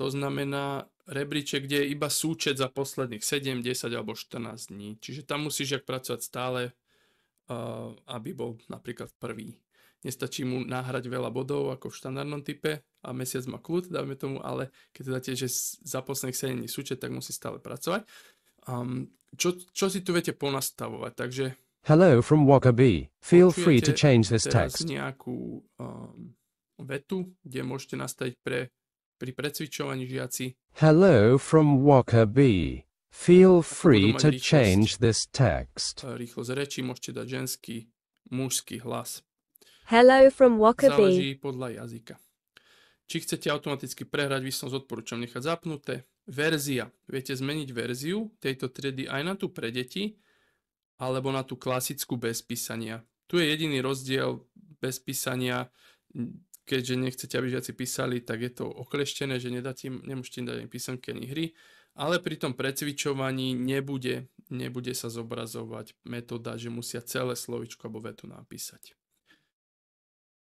To znamená rebríček, kde je iba súčet za posledných 7, 10 alebo 14 dní. Čiže tam musíš jak pracovať stále, e, aby bol napríklad prvý nestačí mu náhrať veľa bodov ako v štandardnom type a mesiac má kľud, dáme tomu, ale keď teda tiež za posledných 7 dní súčet, tak musí stále pracovať. Um, čo, čo si tu viete ponastavovať, takže... Hello from B. Feel free to change this text. nejakú um, vetu, kde môžete nastaviť pre, pri precvičovaní žiaci. Hello from B. Feel free to rýchlosť, change this text. E, rýchlosť reči môžete dať ženský, mužský hlas. Hello from Waka Záleží podľa jazyka. Či chcete automaticky prehrať, vy som odporúčam nechať zapnuté. Verzia. Viete zmeniť verziu tejto triedy aj na tú pre deti, alebo na tú klasickú bez písania. Tu je jediný rozdiel bez písania, keďže nechcete, aby žiaci písali, tak je to okleštené, že nedáte, nemôžete im dať ani písanky, ani hry, ale pri tom precvičovaní nebude, nebude sa zobrazovať metóda, že musia celé slovičko alebo vetu napísať.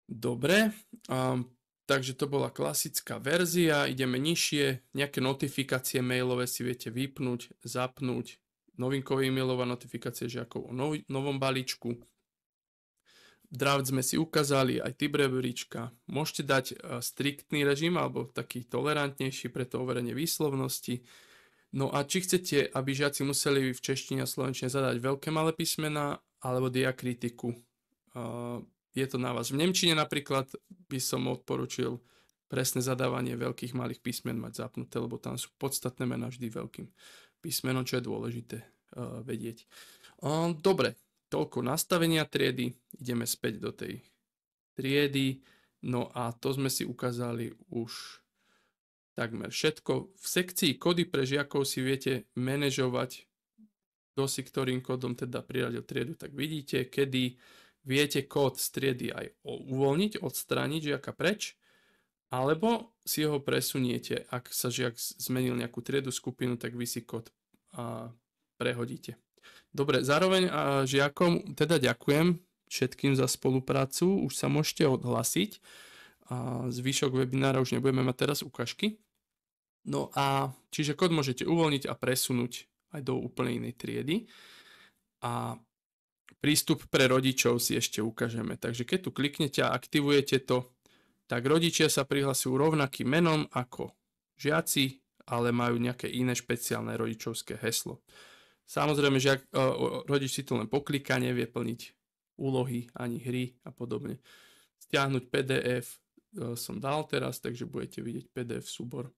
Dobre, um, takže to bola klasická verzia, ideme nižšie, nejaké notifikácie mailové si viete vypnúť, zapnúť, novinkové e-mailová že žiakov o nov, novom balíčku. Draft sme si ukázali, aj ty brevrička. Môžete dať uh, striktný režim alebo taký tolerantnejší pre to overenie výslovnosti. No a či chcete, aby žiaci museli v češtine a slovenčine zadať veľké malé písmená alebo diakritiku. Uh, je to na vás. V Nemčine napríklad by som odporučil presné zadávanie veľkých malých písmen mať zapnuté, lebo tam sú podstatné mená vždy veľkým písmenom, čo je dôležité uh, vedieť. Um, dobre, toľko nastavenia triedy, ideme späť do tej triedy, no a to sme si ukázali už takmer všetko. V sekcii kody pre žiakov si viete manažovať, kto si ktorým kodom teda priradil triedu, tak vidíte, kedy viete kód z triedy aj uvoľniť, odstrániť žiaka preč, alebo si ho presuniete, ak sa žiak zmenil nejakú triedu skupinu, tak vy si kód a, prehodíte. Dobre, zároveň a, žiakom teda ďakujem všetkým za spoluprácu, už sa môžete odhlasiť. A, zvyšok webinára už nebudeme mať teraz ukážky. No a čiže kód môžete uvoľniť a presunúť aj do úplne inej triedy. A prístup pre rodičov si ešte ukážeme. Takže keď tu kliknete a aktivujete to, tak rodičia sa prihlasujú rovnakým menom ako žiaci, ale majú nejaké iné špeciálne rodičovské heslo. Samozrejme, že e, rodič si to len pokliká, nevie plniť úlohy ani hry a podobne. Stiahnuť PDF e, som dal teraz, takže budete vidieť PDF súbor.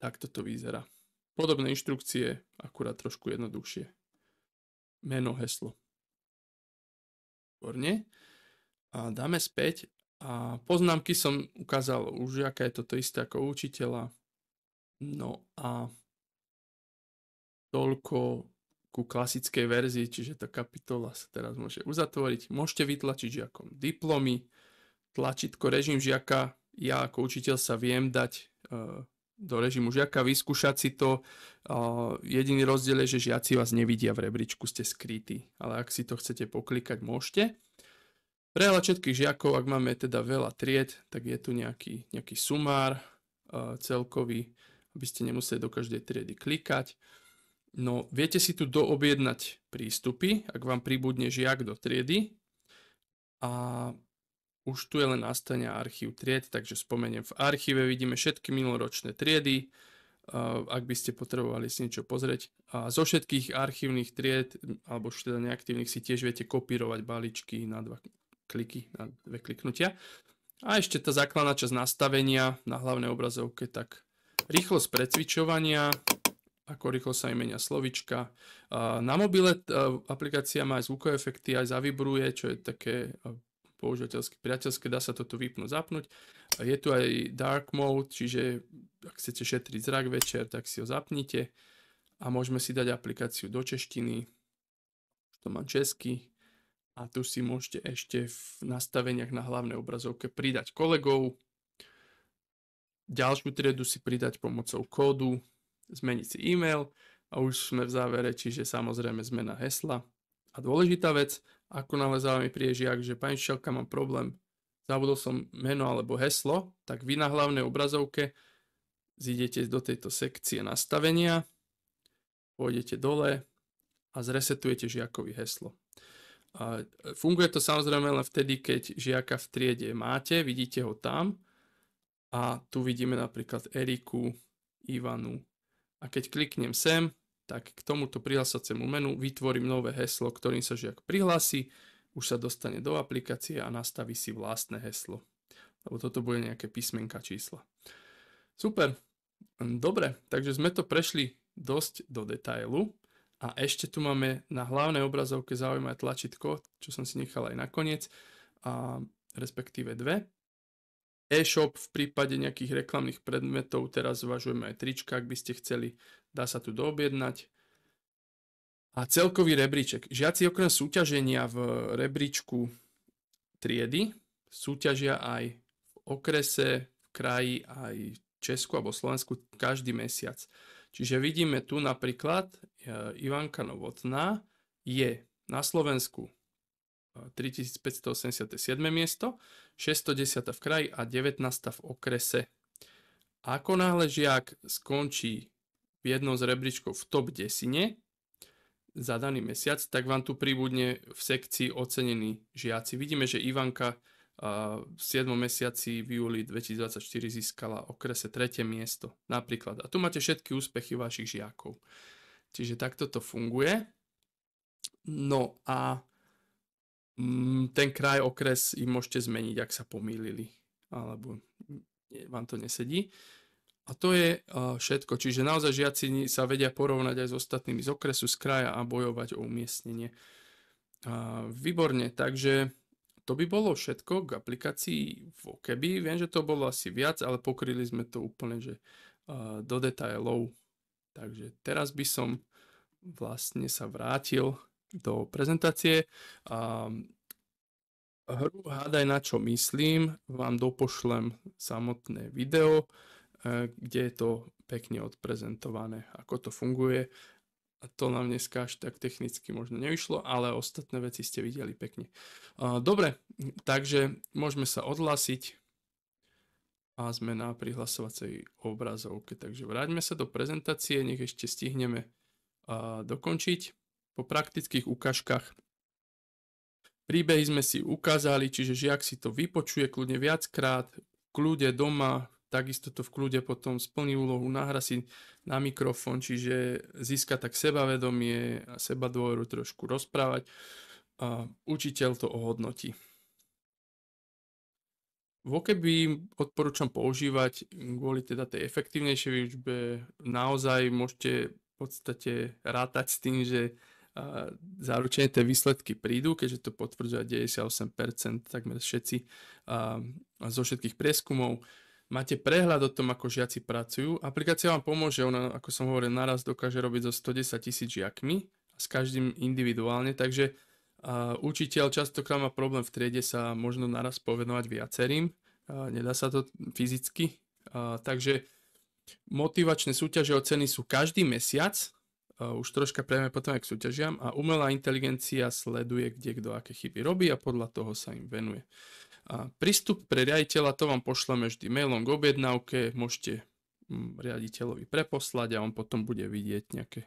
Tak toto vyzerá. Podobné inštrukcie, akurát trošku jednoduchšie meno, heslo. Výborne. A dáme späť. A poznámky som ukázal už aká je toto isté ako učiteľa. No a toľko ku klasickej verzii, čiže tá kapitola sa teraz môže uzatvoriť. Môžete vytlačiť žiakom diplomy, tlačítko režim žiaka, ja ako učiteľ sa viem dať eh, do režimu žiaka, vyskúšať si to. Jediný rozdiel je, že žiaci vás nevidia v rebríčku, ste skrytí, ale ak si to chcete poklikať, môžete. hľad všetkých žiakov, ak máme teda veľa tried, tak je tu nejaký, nejaký sumár celkový, aby ste nemuseli do každej triedy klikať. No, viete si tu doobjednať prístupy, ak vám pribudne žiak do triedy. A už tu je len nastania archív tried, takže spomeniem v archíve vidíme všetky minuloročné triedy, ak by ste potrebovali si niečo pozrieť. A zo všetkých archívnych tried, alebo už teda neaktívnych, si tiež viete kopírovať balíčky na dva kliky, na dve kliknutia. A ešte tá základná časť nastavenia na hlavnej obrazovke, tak rýchlosť precvičovania, ako rýchlo sa im menia slovička. Na mobile e, aplikácia má aj zvukové efekty, aj zavibruje, čo je také e, používateľské, priateľské, dá sa toto vypnúť, zapnúť. Je tu aj dark mode, čiže ak chcete šetriť zrak večer, tak si ho zapnite a môžeme si dať aplikáciu do češtiny, to mám česky a tu si môžete ešte v nastaveniach na hlavnej obrazovke pridať kolegov, ďalšiu triedu si pridať pomocou kódu, zmeniť si e-mail a už sme v závere, čiže samozrejme zmena hesla. A dôležitá vec, ako nalezávame príde žiak, že pani Šelka mám problém, zabudol som meno alebo heslo, tak vy na hlavnej obrazovke zídete do tejto sekcie nastavenia, pôjdete dole a zresetujete žiakovi heslo. A e, funguje to samozrejme len vtedy, keď žiaka v triede máte, vidíte ho tam a tu vidíme napríklad Eriku, Ivanu. A keď kliknem sem, tak k tomuto prihlásacemu menu vytvorím nové heslo, ktorým sa žiak prihlási, už sa dostane do aplikácie a nastaví si vlastné heslo. Lebo toto bude nejaké písmenka čísla. Super, dobre, takže sme to prešli dosť do detailu a ešte tu máme na hlavnej obrazovke zaujímavé tlačítko, čo som si nechal aj nakoniec, a respektíve dve e-shop v prípade nejakých reklamných predmetov. Teraz zvažujeme aj trička, ak by ste chceli. Dá sa tu doobjednať. A celkový rebríček. Žiaci okrem súťaženia v rebríčku triedy súťažia aj v okrese, v kraji, aj v Česku alebo Slovensku každý mesiac. Čiže vidíme tu napríklad e, Ivanka Novotná je na Slovensku 3587 miesto, 610 v kraji a 19 v okrese. Ako náhle žiak skončí v jednom z rebríčkov v top 10 za daný mesiac, tak vám tu pribudne v sekcii ocenení žiaci. Vidíme, že Ivanka v 7 mesiaci v júli 2024 získala okrese 3. miesto napríklad. A tu máte všetky úspechy vašich žiakov. Čiže takto to funguje. No a Mm, ten kraj, okres im môžete zmeniť, ak sa pomýlili, alebo vám to nesedí. A to je všetko. Čiže naozaj žiaci sa vedia porovnať aj s ostatnými z okresu, z kraja a bojovať o umiestnenie. Výborne, takže to by bolo všetko k aplikácii Vokeby. Viem, že to bolo asi viac, ale pokryli sme to úplne že, do detailov. Takže teraz by som vlastne sa vrátil do prezentácie. Um, hru Hádaj na čo myslím, vám dopošlem samotné video, e, kde je to pekne odprezentované, ako to funguje. A to nám dneska až tak technicky možno nevyšlo, ale ostatné veci ste videli pekne. Dobre, takže môžeme sa odhlásiť a sme na prihlasovacej obrazovke. Takže vráťme sa do prezentácie, nech ešte stihneme dokončiť po praktických ukážkach. Príbehy sme si ukázali, čiže žiak si to vypočuje kľudne viackrát, v kľude doma, takisto to v kľude potom splní úlohu, nahra si na mikrofón, čiže získa tak sebavedomie a seba dôveru trošku rozprávať. A učiteľ to ohodnotí. Vokeby odporúčam používať kvôli teda tej efektívnejšej výučbe. Naozaj môžete v podstate rátať s tým, že zaručene tie výsledky prídu, keďže to potvrdzuje 98%, takmer všetci zo všetkých prieskumov. Máte prehľad o tom, ako žiaci pracujú. Aplikácia vám pomôže, ona, ako som hovoril, naraz dokáže robiť so 110 tisíc žiakmi, s každým individuálne, takže učiteľ častokrát má problém v triede sa možno naraz povenovať viacerým, nedá sa to fyzicky, takže motivačné súťaže o ceny sú každý mesiac, už troška prejme potom aj k súťažiam a umelá inteligencia sleduje, kde kto aké chyby robí a podľa toho sa im venuje. A prístup pre riaditeľa to vám pošleme vždy mailom k objednávke, môžete mm, riaditeľovi preposlať a on potom bude vidieť nejaké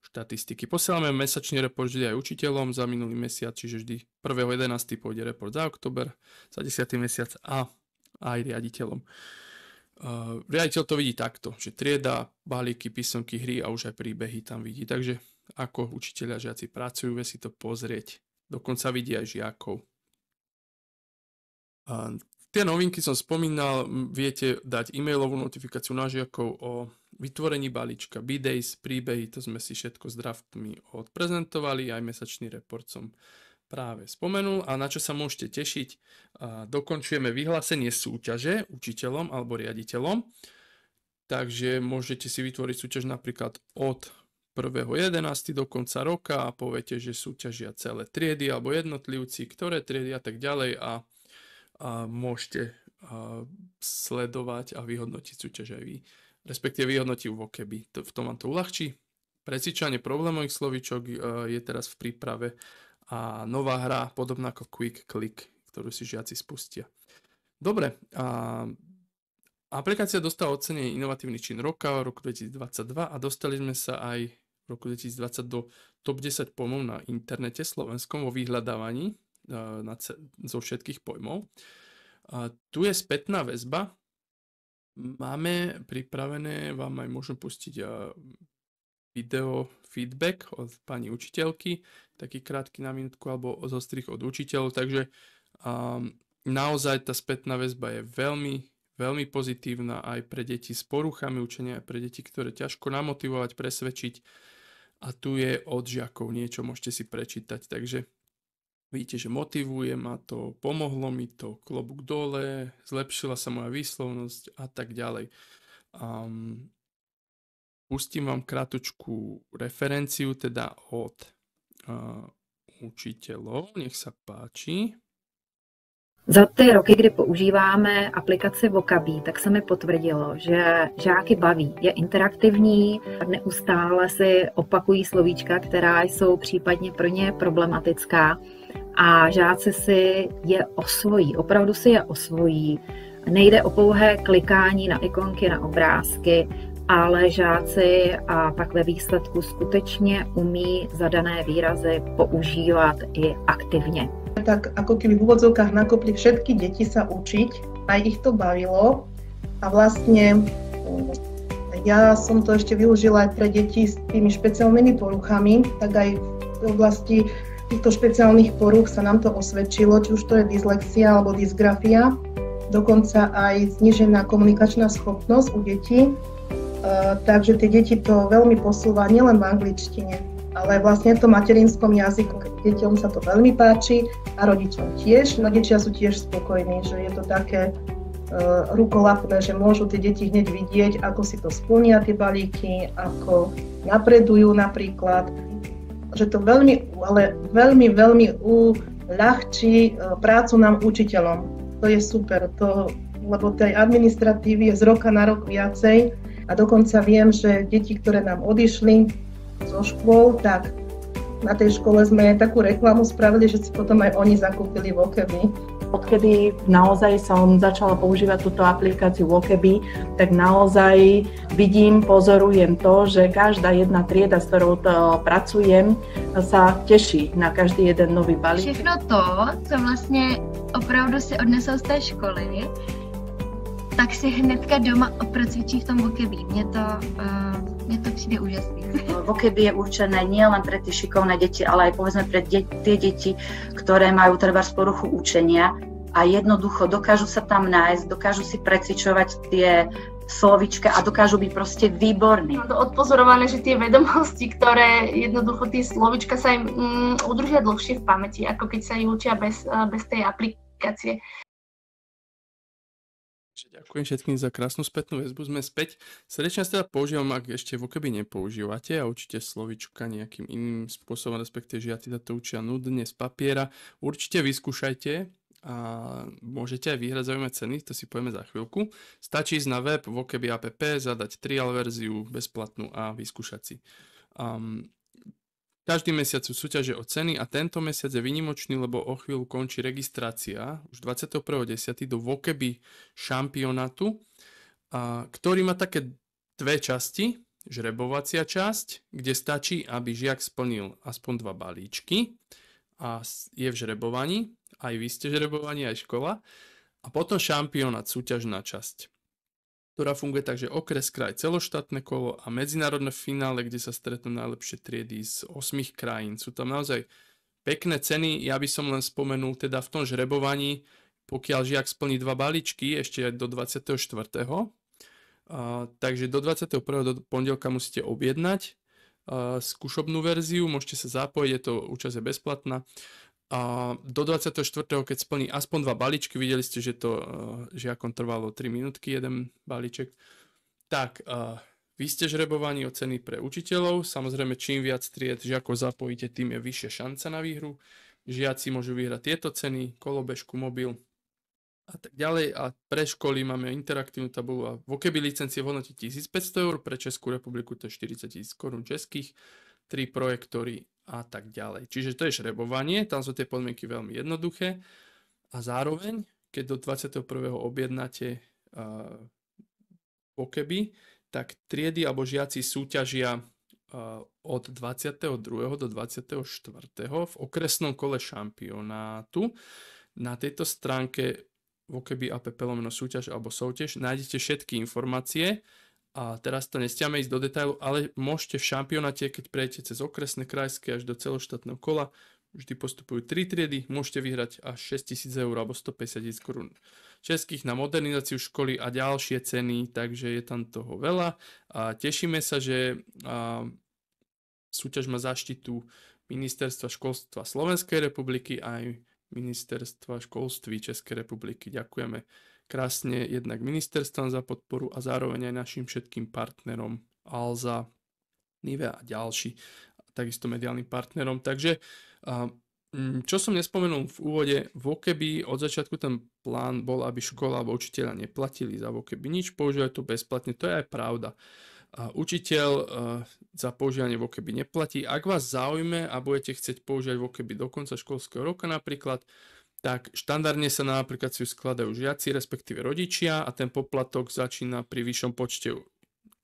štatistiky. Posielame mesačný report vždy aj učiteľom za minulý mesiac, čiže vždy 1.11. pôjde report za oktober, za 10. mesiac a aj riaditeľom. Uh, riaditeľ to vidí takto, že trieda, balíky, písomky, hry a už aj príbehy tam vidí. Takže ako učiteľia žiaci pracujú, vie si to pozrieť. Dokonca vidí aj žiakov. Uh, tie novinky som spomínal, viete dať e-mailovú notifikáciu na žiakov o vytvorení balíčka, B-Days, príbehy, to sme si všetko s draftmi odprezentovali, aj mesačný report som práve spomenul a na čo sa môžete tešiť. Dokončujeme vyhlásenie súťaže učiteľom alebo riaditeľom. Takže môžete si vytvoriť súťaž napríklad od 1.11. do konca roka a poviete, že súťažia celé triedy alebo jednotlivci, ktoré triedy a tak ďalej a, a môžete a, sledovať a vyhodnotiť súťaž aj vy. Respektíve vyhodnotiť vo keby. To, v tom vám to uľahčí. Precičanie problémových slovičok e, je teraz v príprave a nová hra, podobná ako Quick Click, ktorú si žiaci spustia. Dobre, a Aplikácia dostala ocenenie Inovatívny čin roka v roku 2022 a dostali sme sa aj v roku 2020 do top 10 pojmov na internete slovenskom vo vyhľadávaní na, zo všetkých pojmov. A tu je spätná väzba. Máme pripravené, vám aj môžem pustiť video feedback od pani učiteľky, taký krátky na minútku alebo zo strich od učiteľov, takže um, naozaj tá spätná väzba je veľmi, veľmi pozitívna aj pre deti s poruchami učenia, aj pre deti, ktoré ťažko namotivovať, presvedčiť a tu je od žiakov niečo, môžete si prečítať, takže vidíte, že motivuje ma to, pomohlo mi to, klobúk dole, zlepšila sa moja výslovnosť a tak ďalej. Um, Pustím vám krátku referenciu teda od uh, učiteľov, nech sa páči. Za ty roky, kdy používáme aplikaci Vokabí, tak se mi potvrdilo, že žáky baví, je interaktivní, neustále si opakují slovíčka, která jsou případně pro ně problematická a žáci si je osvojí, opravdu si je osvojí. Nejde o pouhé klikání na ikonky, na obrázky, ale žáci a pak ve výsledku skutečně umí zadané výrazy používat i aktivně. Tak ako keby v úvodzovkách nakopli všetky deti sa učiť, aj ich to bavilo a vlastne mm, ja som to ešte využila aj pre deti s tými špeciálnymi poruchami, tak aj v oblasti týchto špeciálnych poruch sa nám to osvedčilo, či už to je dyslexia alebo dysgrafia, dokonca aj znižená komunikačná schopnosť u detí, Eh, takže tie deti to veľmi posúva nielen v angličtine, ale vlastne v tom materinskom jazyku. Deťom sa to veľmi páči a rodičom tiež. Rodičia sú tiež spokojní, že je to také eh, rukolapné, že môžu tie deti hneď vidieť, ako si to splnia tie balíky, ako napredujú napríklad, že to veľmi, ale veľmi, veľmi uľahčí eh, prácu nám učiteľom. To je super, to, lebo tej administratívy je z roka na rok viacej, a dokonca viem, že deti, ktoré nám odišli zo škôl, tak na tej škole sme takú reklamu spravili, že si potom aj oni zakúpili Vokebi. Odkedy naozaj som začala používať túto aplikáciu Wokebi, tak naozaj vidím, pozorujem to, že každá jedna trieda, s ktorou to pracujem, sa teší na každý jeden nový balík. Všechno to, co vlastne opravdu si odnesol z tej školy, tak si hnedka doma procvičí v tom vokebi. Mne to, uh, mne to přijde úžasný. No, vokebi je určené nielen pre tie šikovné deti, ale aj povedzme pre de- tie deti, ktoré majú treba z poruchu učenia a jednoducho dokážu sa tam nájsť, dokážu si precvičovať tie slovička a dokážu byť proste výborní. Mám to odpozorované, že tie vedomosti, ktoré jednoducho tie slovička sa im mm, udržia dlhšie v pamäti, ako keď sa ich učia bez, eh, bez tej aplikácie. Ďakujem všetkým za krásnu spätnú väzbu. Sme späť. Srdečne teda používam, ak ešte v keby nepoužívate a určite slovička nejakým iným spôsobom, respektíve žiaci sa to učia nudne z papiera. Určite vyskúšajte a môžete aj vyhrať zaujímavé ceny, to si povieme za chvíľku. Stačí ísť na web Vokebi app, zadať trial verziu bezplatnú a vyskúšať si. Um, každý mesiac sú súťaže o ceny a tento mesiac je vynimočný, lebo o chvíľu končí registrácia už 21.10. do Vokeby šampionátu, a, ktorý má také dve časti. Žrebovacia časť, kde stačí, aby žiak splnil aspoň dva balíčky a je v žrebovaní, aj vy ste žrebovaní, aj škola. A potom šampionát, súťažná časť ktorá funguje tak, že okres, kraj, celoštátne kolo a medzinárodné finále, kde sa stretnú najlepšie triedy z 8 krajín. Sú tam naozaj pekné ceny, ja by som len spomenul teda v tom žrebovaní, pokiaľ žiak splní dva balíčky ešte aj do 24. Uh, takže do 21. do pondelka musíte objednať uh, skúšobnú verziu, môžete sa zapojiť, je to účasť je bezplatná. A do 24. keď splní aspoň dva balíčky, videli ste, že to eh, žiakom trvalo 3 minútky, jeden balíček. Tak, eh, vy ste žrebovaní o ceny pre učiteľov. Samozrejme, čím viac tried žiakov zapojíte, tým je vyššia šanca na výhru. Žiaci môžu vyhrať tieto ceny, kolobežku, mobil a tak ďalej. A pre školy máme interaktívnu tabulu a vokeby licencie v hodnote 1500 eur, pre Českú republiku to je 40 000 korún českých tri projektory a tak ďalej. Čiže to je šrebovanie, tam sú tie podmienky veľmi jednoduché a zároveň, keď do 21. objednáte uh, pokeby, tak triedy alebo žiaci súťažia uh, od 22. do 24. v okresnom kole šampionátu. Na tejto stránke vokebi app súťaž alebo soutiež nájdete všetky informácie, a teraz to nestiame ísť do detailu, ale môžete v šampionáte, keď prejete cez okresné, krajské až do celoštátneho kola, vždy postupujú 3 triedy, môžete vyhrať až 6000 eur alebo 150 000 korún českých na modernizáciu školy a ďalšie ceny, takže je tam toho veľa a tešíme sa, že a, súťaž má zaštitu Ministerstva školstva Slovenskej republiky a aj Ministerstva školství Českej republiky. Ďakujeme krásne jednak ministerstvom za podporu a zároveň aj našim všetkým partnerom Alza, Nivea a ďalší, takisto mediálnym partnerom. Takže čo som nespomenul v úvode, keby od začiatku ten plán bol, aby škola alebo učiteľa neplatili za Vokebi nič, používajú to bezplatne, to je aj pravda. Učiteľ za používanie Vokeby neplatí. Ak vás zaujme a budete chcieť používať Vokeby do konca školského roka napríklad, tak štandardne sa na aplikáciu skladajú žiaci, respektíve rodičia a ten poplatok začína pri vyššom počte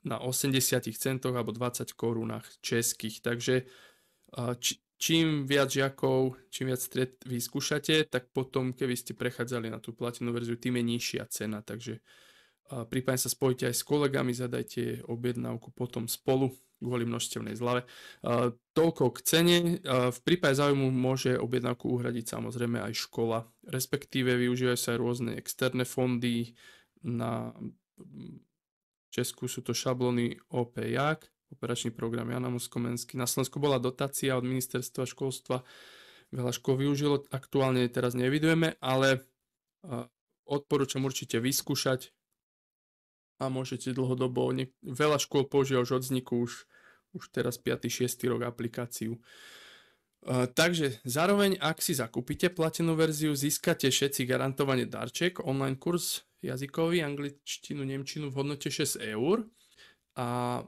na 80 centoch alebo 20 korunách českých. Takže čím viac žiakov, čím viac stred vyskúšate, tak potom, keby ste prechádzali na tú platinú verziu, tým je nižšia cena. Takže a prípadne sa spojite aj s kolegami, zadajte objednávku potom spolu kvôli množstevnej zlave. A toľko k cene. A v prípade záujmu môže objednávku uhradiť samozrejme aj škola, respektíve využívajú sa aj rôzne externé fondy na Česku sú to šablóny OPJAK, operačný program Jana Moskomenský. Na Slovensku bola dotácia od ministerstva školstva, veľa škôl využilo, aktuálne teraz nevidujeme, ale odporúčam určite vyskúšať a môžete dlhodobo, ne, veľa škôl používa už od vzniku už, už teraz 5. 6. rok aplikáciu. Uh, takže zároveň, ak si zakúpite platenú verziu, získate všetci garantovane darček, online kurz jazykový, angličtinu, nemčinu v hodnote 6 eur a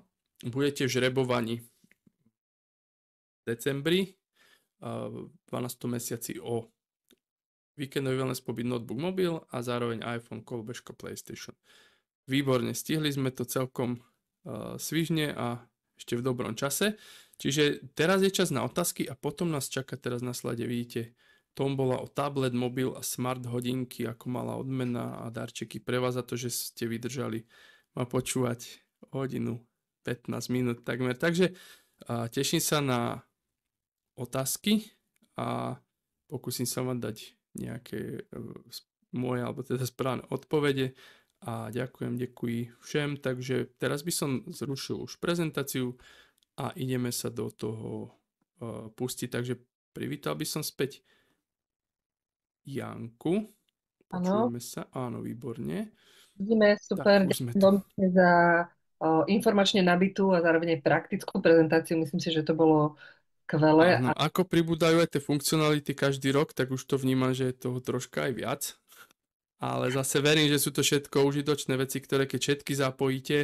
budete v žrebovaní v decembri, uh, e, 12. mesiaci o víkendový wellness pobyt notebook mobil a zároveň iPhone, kolbežko, PlayStation. Výborne, stihli sme to celkom uh, svižne a ešte v dobrom čase. Čiže teraz je čas na otázky a potom nás čaká teraz na slade, vidíte, tombola o tablet, mobil a smart hodinky ako malá odmena a darčeky pre vás za to, že ste vydržali ma počúvať hodinu 15 minút takmer. Takže uh, teším sa na otázky a pokúsim sa vám dať nejaké uh, moje alebo teda správne odpovede a ďakujem, ďakujem všem. Takže teraz by som zrušil už prezentáciu a ideme sa do toho uh, pustiť. Takže privítal by som späť Janku. Počujeme ano. sa. Áno, výborne. Vidíme, super. Ďakujem za uh, informačne nabitú a zároveň praktickú prezentáciu. Myslím si, že to bolo kvele. a... ako pribúdajú aj tie funkcionality každý rok, tak už to vnímam, že je toho troška aj viac ale zase verím, že sú to všetko užitočné veci, ktoré keď všetky zapojíte,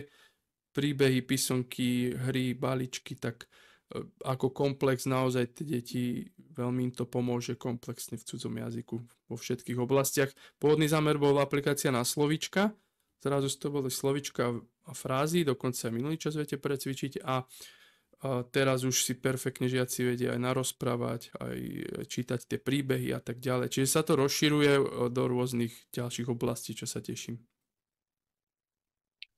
príbehy, písomky, hry, baličky, tak e, ako komplex naozaj tie deti veľmi im to pomôže komplexne v cudzom jazyku vo všetkých oblastiach. Pôvodný zámer bol aplikácia na slovička, zrazu to boli slovička a frázy, dokonca minulý čas viete precvičiť a a teraz už si perfektne žiaci vedia aj narozprávať, aj čítať tie príbehy a tak ďalej. Čiže sa to rozširuje e, do rôznych ďalších oblastí, čo sa teším.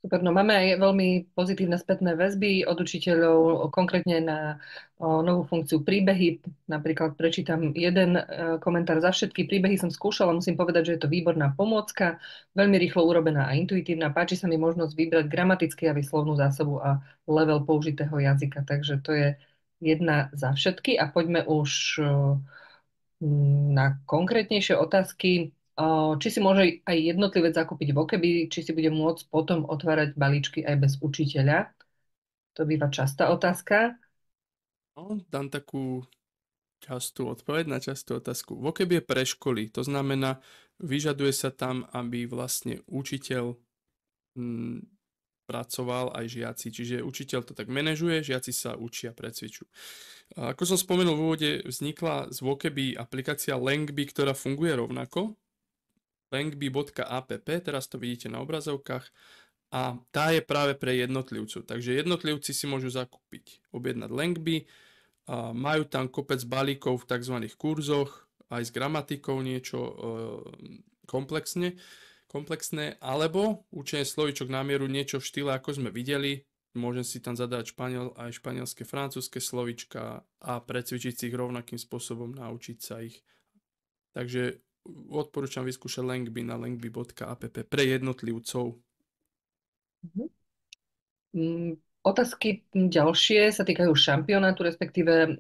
Super, no máme aj veľmi pozitívne spätné väzby od učiteľov, konkrétne na o, novú funkciu príbehy. Napríklad prečítam jeden e, komentár za všetky príbehy som skúšala, musím povedať, že je to výborná pomôcka, veľmi rýchlo urobená a intuitívna. Páči sa mi možnosť vybrať gramatický a vyslovnú zásobu a level použitého jazyka. Takže to je jedna za všetky a poďme už e, na konkrétnejšie otázky či si môže aj jednotlivec zakúpiť okeby, či si bude môcť potom otvárať balíčky aj bez učiteľa. To býva častá otázka. No, dám takú častú odpoveď na častú otázku. okeby je pre školy, to znamená, vyžaduje sa tam, aby vlastne učiteľ m, mm, pracoval aj žiaci. Čiže učiteľ to tak manažuje, žiaci sa učia, precvičujú. Ako som spomenul v úvode, vznikla z Vokeby aplikácia Langby, ktorá funguje rovnako, langby.app, teraz to vidíte na obrazovkách, a tá je práve pre jednotlivcov. Takže jednotlivci si môžu zakúpiť, objednať Langby, majú tam kopec balíkov v tzv. kurzoch, aj s gramatikou niečo e, komplexne, komplexné, alebo učenie slovičok na mieru niečo v štýle, ako sme videli, môžem si tam zadať španiel, aj španielské, francúzske slovička a precvičiť si ich rovnakým spôsobom, naučiť sa ich. Takže odporúčam vyskúšať Langby na langby.app pre jednotlivcov. Mm-hmm. Otázky ďalšie sa týkajú šampionátu, respektíve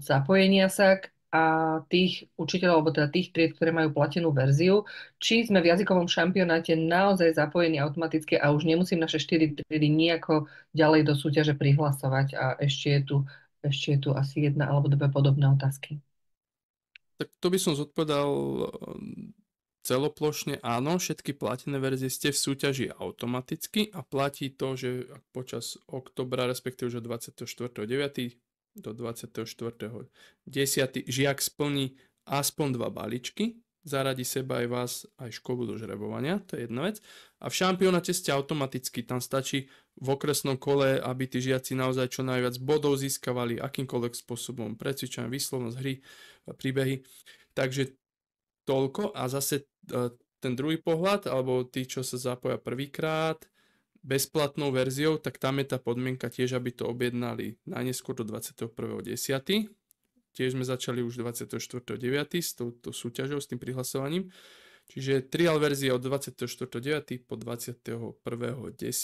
zapojenia sa k a tých učiteľov, alebo teda tých tried, ktoré majú platenú verziu, či sme v jazykovom šampionáte naozaj zapojení automaticky a už nemusím naše 4 triedy nejako ďalej do súťaže prihlasovať a ešte je tu, ešte je tu asi jedna alebo dve podobné otázky. Tak to by som zodpovedal ehm, celoplošne áno, všetky platené verzie ste v súťaži automaticky a platí to, že počas oktobra, respektíve už od 24.9. do 24.10. žiak splní aspoň dva balíčky, zaradí seba aj vás, aj školu do žrebovania, to je jedna vec. A v šampionáte ste automaticky, tam stačí v okresnom kole, aby tí žiaci naozaj čo najviac bodov získavali akýmkoľvek spôsobom, predsvičajú výslovnosť hry, e, príbehy. Takže toľko a zase e, ten druhý pohľad, alebo tí, čo sa zapoja prvýkrát, bezplatnou verziou, tak tam je tá podmienka tiež, aby to objednali najneskôr do 21.10 Tiež sme začali už 24.9. s touto súťažou, s tým prihlasovaním. Čiže trial verzie od 24.9. po 21.10.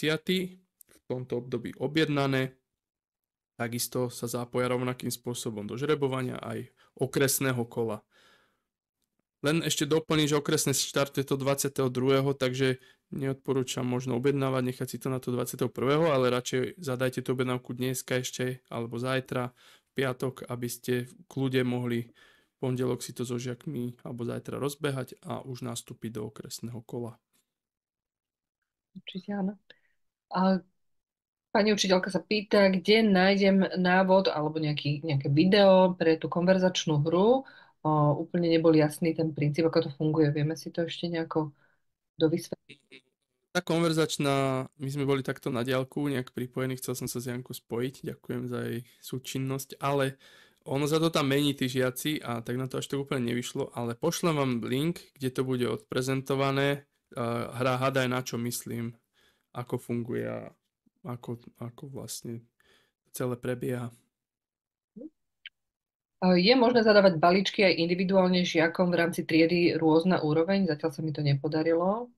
v tomto období objednané. Takisto sa zapoja rovnakým spôsobom do žrebovania aj okresného kola. Len ešte doplním, že okresné štart je to 22., takže neodporúčam možno objednávať, nechať si to na to 21., ale radšej zadajte tú objednávku dneska ešte alebo zajtra, piatok, aby ste k ľudia mohli pondelok si to so žiakmi alebo zajtra rozbehať a už nastúpiť do okresného kola. Určite áno. A pani učiteľka sa pýta, kde nájdem návod alebo nejaký, nejaké video pre tú konverzačnú hru. O, úplne nebol jasný ten princíp, ako to funguje. Vieme si to ešte nejako dovysvetliť? tá konverzačná, my sme boli takto na diálku nejak pripojení, chcel som sa s Jankou spojiť, ďakujem za jej súčinnosť, ale ono sa to tam mení, tí žiaci, a tak na to až to úplne nevyšlo, ale pošlem vám link, kde to bude odprezentované. Hra Hadaj na čo myslím, ako funguje a ako, ako vlastne celé prebieha. Je možné zadávať balíčky aj individuálne žiakom v rámci triedy rôzna úroveň, zatiaľ sa mi to nepodarilo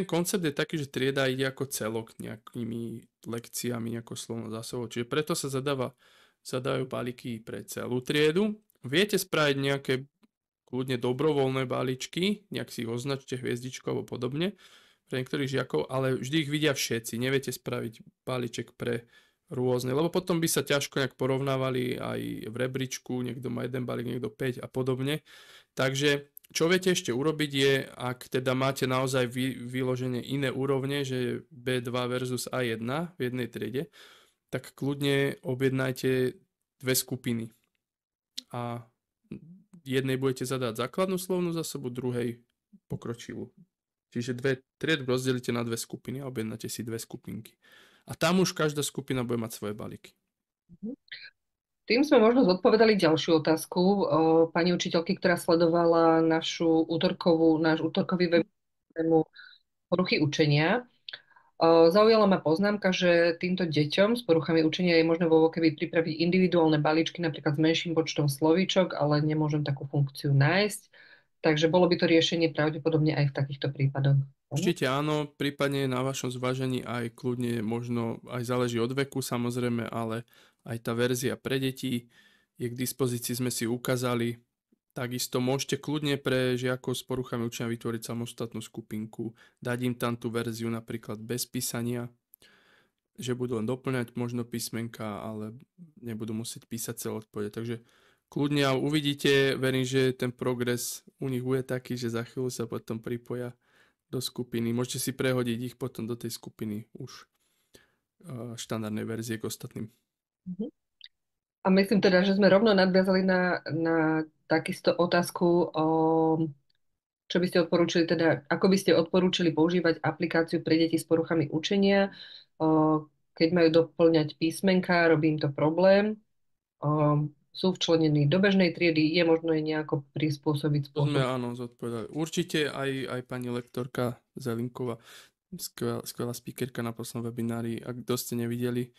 ten koncept je taký, že trieda ide ako celok nejakými lekciami, ako slovo za Čiže preto sa zadáva, zadajú balíky pre celú triedu. Viete spraviť nejaké kľudne dobrovoľné balíčky, nejak si ich označte hviezdičkou alebo podobne pre niektorých žiakov, ale vždy ich vidia všetci. Neviete spraviť balíček pre rôzne, lebo potom by sa ťažko nejak porovnávali aj v rebríčku, niekto má jeden balík, niekto 5 a podobne. Takže čo viete ešte urobiť je, ak teda máte naozaj vy, vyložené iné úrovne, že B2 versus A1 v jednej triede, tak kľudne objednajte dve skupiny. A jednej budete zadať základnú slovnú zásobu, druhej pokročilú. Čiže dve tried rozdelíte na dve skupiny a objednáte si dve skupinky. A tam už každá skupina bude mať svoje balíky. Mhm. Tým sme možno zodpovedali ďalšiu otázku o, pani učiteľky, ktorá sledovala našu útorkovú, náš útorkový web poruchy učenia. zaujala ma poznámka, že týmto deťom s poruchami učenia je možné vo keby pripraviť individuálne balíčky, napríklad s menším počtom slovíčok, ale nemôžem takú funkciu nájsť. Takže bolo by to riešenie pravdepodobne aj v takýchto prípadoch. Určite áno, prípadne na vašom zvážení aj kľudne možno, aj záleží od veku samozrejme, ale aj tá verzia pre deti je k dispozícii, sme si ukázali. Takisto môžete kľudne pre žiakov s poruchami učenia vytvoriť samostatnú skupinku, dať im tam tú verziu napríklad bez písania, že budú len doplňať možno písmenka, ale nebudú musieť písať celé odpovede. Takže kľudne a uvidíte, verím, že ten progres u nich bude taký, že za chvíľu sa potom pripoja do skupiny. Môžete si prehodiť ich potom do tej skupiny už eh, štandardnej verzie k ostatným. Mhm. A myslím teda, že sme rovno nadviazali na, na takisto otázku o čo by ste odporúčili, teda ako by ste odporúčili používať aplikáciu pre deti s poruchami učenia, o, keď majú doplňať písmenka, robí im to problém, o, sú včlenení do bežnej triedy, je možno je nejako prispôsobiť spôsob. Sme áno, zodpovedali. Určite aj, aj pani lektorka Zelinková, skvelá, skvelá speakerka na poslednom webinári, ak dosť ste nevideli,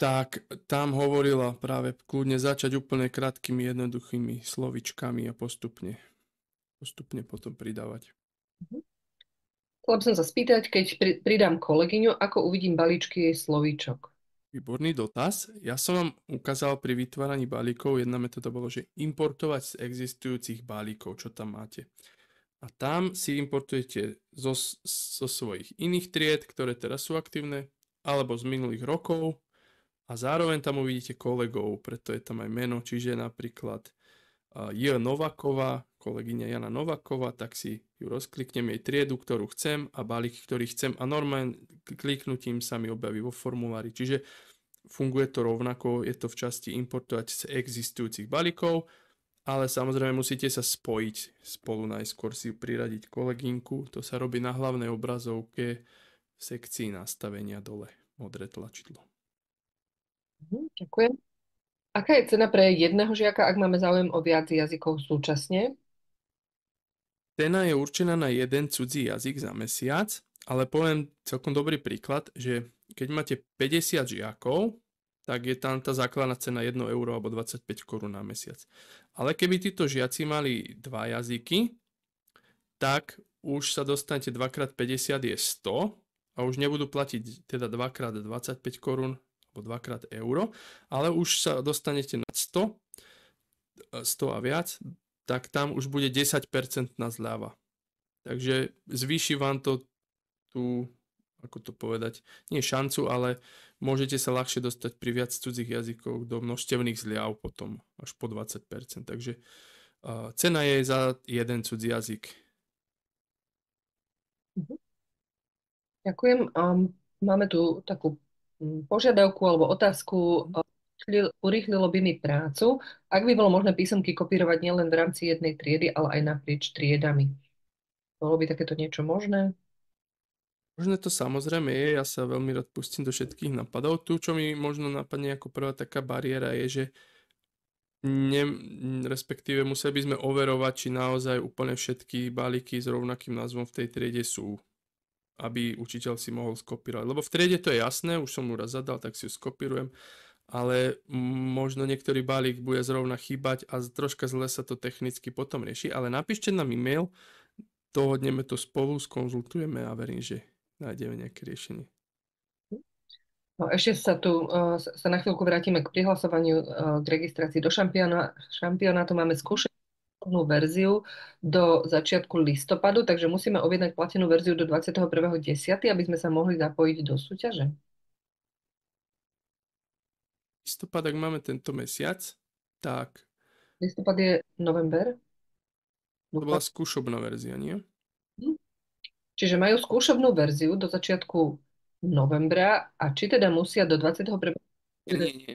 tak tam hovorila práve kľudne začať úplne krátkými, jednoduchými slovičkami a postupne, postupne potom pridávať. Mhm. Chcel som sa spýtať, keď pridám kolegyňu, ako uvidím balíčky jej slovíčok. Výborný dotaz. Ja som vám ukázal pri vytváraní balíkov, jedna metóda bolo, že importovať z existujúcich balíkov, čo tam máte. A tam si importujete zo, zo svojich iných tried, ktoré teraz sú aktívne, alebo z minulých rokov a zároveň tam uvidíte kolegov, preto je tam aj meno, čiže napríklad J. Novakova, kolegyňa Jana Novakova, tak si ju rozkliknem jej triedu, ktorú chcem a balík, ktorý chcem a normálne kliknutím sa mi objaví vo formulári. Čiže funguje to rovnako, je to v časti importovať z existujúcich balíkov, ale samozrejme musíte sa spojiť spolu najskôr si priradiť kolegynku, to sa robí na hlavnej obrazovke, sekcii nastavenia dole modré tlačidlo. Mhm, ďakujem. Aká je cena pre jedného žiaka, ak máme záujem o viac jazykov súčasne? Cena je určená na jeden cudzí jazyk za mesiac, ale poviem celkom dobrý príklad, že keď máte 50 žiakov, tak je tam tá základná cena 1 euro alebo 25 korún na mesiac. Ale keby títo žiaci mali dva jazyky, tak už sa dostanete 2x50 je 100 a už nebudú platiť teda 2x25 korún alebo 2x euro, ale už sa dostanete na 100, 100 a viac, tak tam už bude 10% zľava. Takže zvýši vám to tú, ako to povedať, nie šancu, ale môžete sa ľahšie dostať pri viac cudzích jazykov do množstevných zľav potom až po 20%. Takže uh, cena je za jeden cudzí jazyk. Mm-hmm. Ďakujem. Um, máme tu takú mm, požiadavku alebo otázku. Urýchlilo by mi prácu, ak by bolo možné písomky kopírovať nielen v rámci jednej triedy, ale aj naprieč triedami. Bolo by takéto niečo možné? Možné to samozrejme je, ja sa veľmi rád pustím do všetkých napadov. Tu, čo mi možno napadne ako prvá taká bariéra je, že ne, respektíve museli by sme overovať, či naozaj úplne všetky balíky s rovnakým názvom v tej triede sú aby učiteľ si mohol skopírovať. Lebo v triede to je jasné, už som mu raz zadal, tak si ju skopírujem, ale možno niektorý balík bude zrovna chýbať a troška zle sa to technicky potom rieši, ale napíšte nám e-mail, dohodneme to spolu, skonzultujeme a verím, že nájdeme nejaké riešenie. No, ešte sa tu e, sa na chvíľku vrátime k prihlasovaniu e, k registrácii do šampionátu. máme skúšenie platenú verziu do začiatku listopadu, takže musíme objednať platenú verziu do 21.10., aby sme sa mohli zapojiť do súťaže. Listopad, ak máme tento mesiac, tak... Listopad je november. To bola skúšobná verzia, nie? Mhm. Čiže majú skúšobnú verziu do začiatku novembra a či teda musia do 21. Nie, teda nie.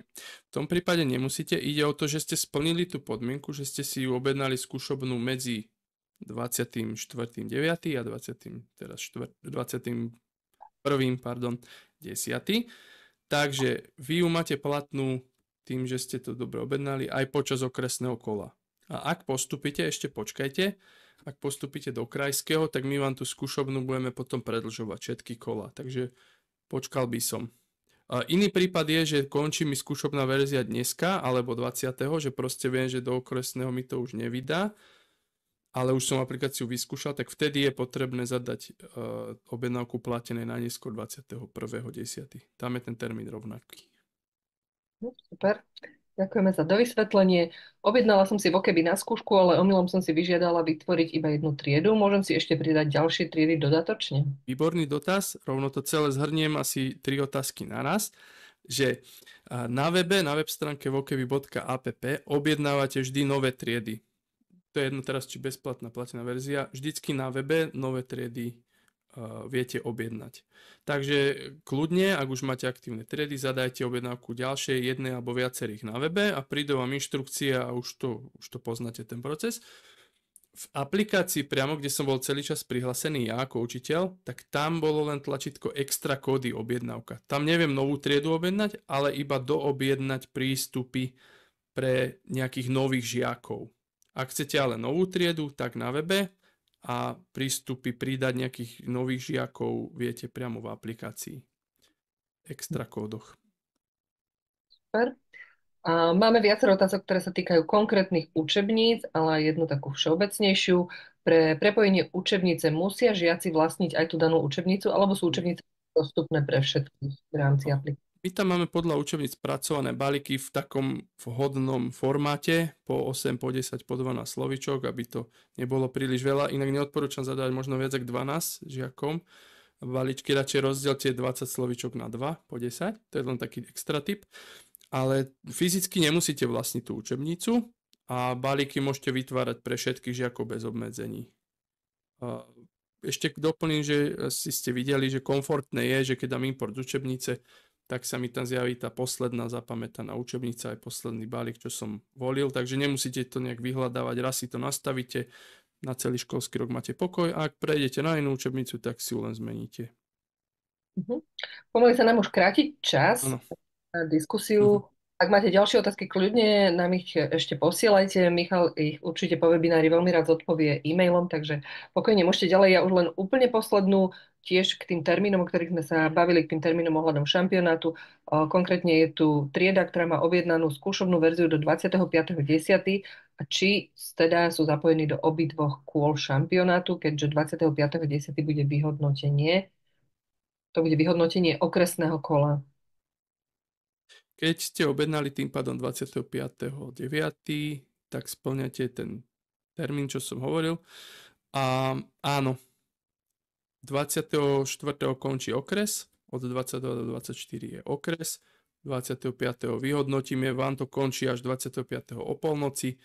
V tom prípade nemusíte. Ide o to, že ste splnili tú podmienku, že ste si ju objednali skúšobnú medzi 24.9. a 20. Teraz 4, 21. Pardon, 10. Takže vy ju máte platnú tým, že ste to dobre objednali aj počas okresného kola. A ak postupíte, ešte počkajte, ak postupíte do krajského, tak my vám tú skúšobnú budeme potom predlžovať všetky kola. Takže počkal by som. Iný prípad je, že končí mi skúšobná verzia dneska alebo 20. že proste viem, že do okresného mi to už nevydá, ale už som aplikáciu vyskúšal, tak vtedy je potrebné zadať uh, objednávku platené na neskôr 21.10. Tam je ten termín rovnaký. No, super. Ďakujeme za dovysvetlenie. Objednala som si vokeby na skúšku, ale omylom som si vyžiadala vytvoriť iba jednu triedu. Môžem si ešte pridať ďalšie triedy dodatočne? Výborný dotaz, rovno to celé zhrniem asi tri otázky naraz že na webe, na web stránke vokeby.app objednávate vždy nové triedy. To je jedno teraz, či bezplatná, platená verzia. Vždycky na webe nové triedy Eh, viete objednať. Takže kľudne, ak už máte aktívne triedy, zadajte objednávku ďalšej, jednej alebo viacerých na webe a príde vám inštrukcia a už to, už to poznáte ten proces. V aplikácii priamo, kde som bol celý čas prihlásený ja ako učiteľ, tak tam bolo len tlačítko extra kódy objednávka. Tam neviem novú triedu objednať, ale iba doobjednať prístupy pre nejakých nových žiakov. Ak chcete ale novú triedu, tak na webe a prístupy pridať nejakých nových žiakov, viete priamo v aplikácii. Extra kódoch. Super. A máme viacero otázok, ktoré sa týkajú konkrétnych učebníc, ale aj jednu takú všeobecnejšiu. Pre prepojenie učebnice musia žiaci vlastniť aj tú danú učebnicu, alebo sú učebnice dostupné pre všetkých v rámci no. aplikácie? My tam máme podľa učebníc pracované balíky v takom vhodnom formáte, po 8, po 10, po 12 slovičok, aby to nebolo príliš veľa. Inak neodporúčam zadať možno viac ako 12 žiakom. Balíčky radšej rozdielte 20 slovičok na 2, po 10. To je len taký extra tip. Ale fyzicky nemusíte vlastniť tú učebnicu a balíky môžete vytvárať pre všetkých žiakov bez obmedzení ešte doplním, že si ste videli, že komfortné je, že keď dám import z učebnice, tak sa mi tam zjaví tá posledná zapamätaná učebnica aj posledný balík, čo som volil, takže nemusíte to nejak vyhľadávať, raz si to nastavíte, na celý školský rok máte pokoj a ak prejdete na inú učebnicu, tak si ju len zmeníte. Uh-huh. Pomaly sa nám už kráti čas ano. na diskusiu. Uh-huh. Ak máte ďalšie otázky, kľudne nám ich ešte posielajte. Michal ich určite po webinári veľmi rád odpovie e-mailom, takže pokojne môžete ďalej. Ja už len úplne poslednú tiež k tým termínom, o ktorých sme sa mhm. bavili, k tým termínom ohľadom šampionátu. Konkrétne je tu trieda, ktorá má objednanú skúšobnú verziu do 25.10. A či teda sú zapojení do obidvoch kôl šampionátu, keďže 25.10. bude vyhodnotenie. To bude vyhodnotenie okresného kola. Keď ste objednali tým pádom 25.9., tak splňate ten termín, čo som hovoril. A áno, 24. končí okres, od 22 do 24 je okres, 25. vyhodnotíme, vám to končí až 25. o polnoci.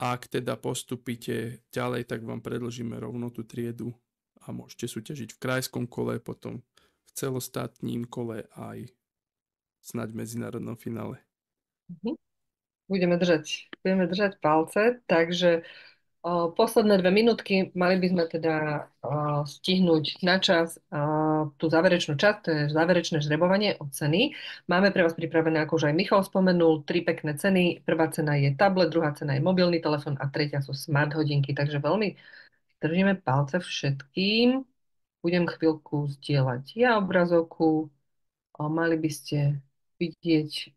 Ak teda postupíte ďalej, tak vám predlžíme rovno tú triedu a môžete súťažiť v krajskom kole, potom v celostátnym kole aj snáď v medzinárodnom finále. Mhm. Budeme držať, budeme držať palce, takže Posledné dve minútky, mali by sme teda stihnúť na čas tú záverečnú časť, to je záverečné žrebovanie o ceny. Máme pre vás pripravené, ako už aj Michal spomenul, tri pekné ceny. Prvá cena je tablet, druhá cena je mobilný telefon a tretia sú smart hodinky. Takže veľmi držíme palce všetkým. Budem chvíľku zdieľať ja obrazovku. Mali by ste vidieť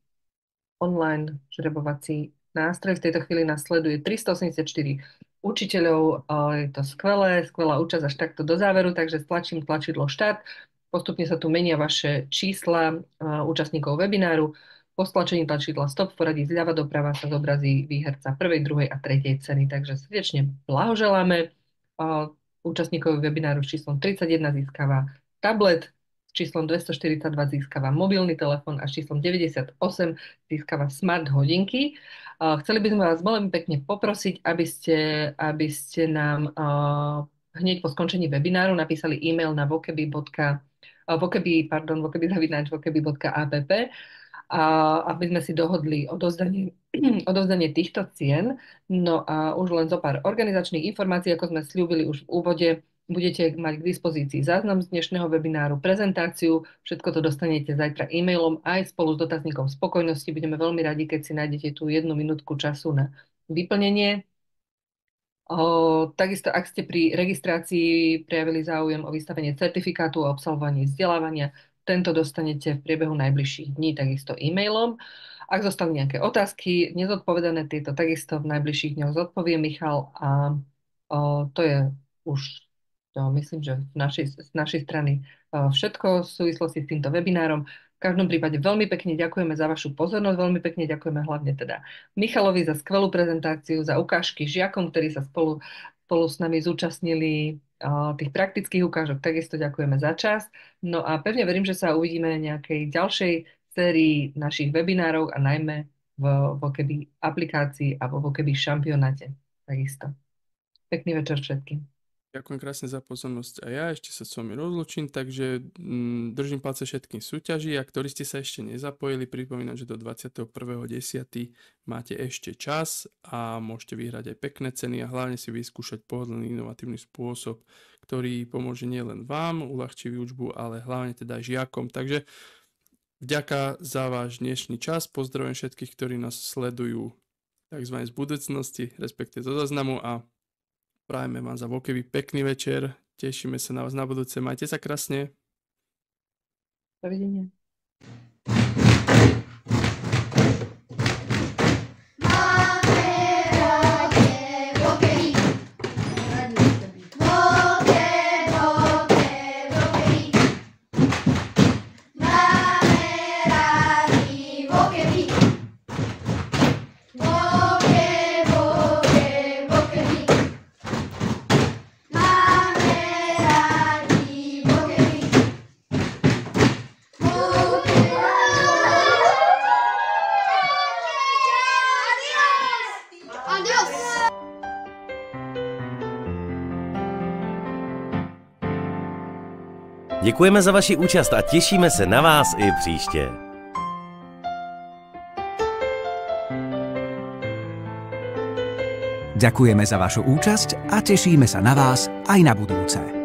online žrebovací nástroj. V tejto chvíli nás sleduje 384 učiteľov. Je to skvelé, skvelá účasť až takto do záveru, takže stlačím tlačidlo štát. Postupne sa tu menia vaše čísla eh, účastníkov webináru. Po stlačení tlačidla stop v poradí zľava doprava sa zobrazí výherca prvej, druhej a tretej ceny. Takže srdečne blahoželáme. Eh, účastníkov webináru s číslom 31 získava tablet, číslom 242 získava mobilný telefón a číslom 98 získava smart hodinky. Chceli by sme vás veľmi pekne poprosiť, aby ste, aby ste nám hneď po skončení webináru napísali e-mail na vokeby, pardon, vokeby zavináč, vokeby.app, a aby sme si dohodli odozdanie, odozdanie týchto cien. No a už len zo pár organizačných informácií, ako sme slúbili už v úvode, Budete mať k dispozícii záznam z dnešného webináru, prezentáciu, všetko to dostanete zajtra e-mailom aj spolu s dotazníkom spokojnosti. Budeme veľmi radi, keď si nájdete tú jednu minútku času na vyplnenie. O, takisto, ak ste pri registrácii prejavili záujem o vystavenie certifikátu a obsahovaní vzdelávania, tento dostanete v priebehu najbližších dní takisto e-mailom. Ak zostali nejaké otázky, nezodpovedané tieto takisto v najbližších dňoch zodpovie Michal a o, to je už No, myslím, že z našej, z našej strany eh, všetko v súvislosti s týmto webinárom. V každom prípade veľmi pekne ďakujeme za vašu pozornosť, veľmi pekne ďakujeme hlavne teda Michalovi za skvelú prezentáciu, za ukážky žiakom, ktorí sa spolu, spolu s nami zúčastnili eh, tých praktických ukážok. Takisto ďakujeme za čas. No a pevne verím, že sa uvidíme na nejakej ďalšej sérii našich webinárov a najmä v Vokeby aplikácii a vo Vokeby šampionáte. Takisto. Pekný večer všetkým. Ďakujem krásne za pozornosť a ja ešte sa s vami rozlučím, takže mm, držím palce všetkým súťaži a ktorí ste sa ešte nezapojili, pripomínam, že do 21.10. máte ešte čas a môžete vyhrať aj pekné ceny a hlavne si vyskúšať pohodlný inovatívny spôsob, ktorý pomôže nielen vám, uľahčí výučbu, ale hlavne teda žiakom. Takže vďaka za váš dnešný čas, pozdravujem všetkých, ktorí nás sledujú tzv. z budúcnosti, respektive zo zaznamu a Prajeme vám za Vokeby pekný večer. Tešíme sa na vás na budúce. Majte sa krásne. Dovidenia. Děkujeme za vaši účast a těšíme se na vás i příště. Ďakujeme za vašu účasť a tešíme sa na vás aj na budúce.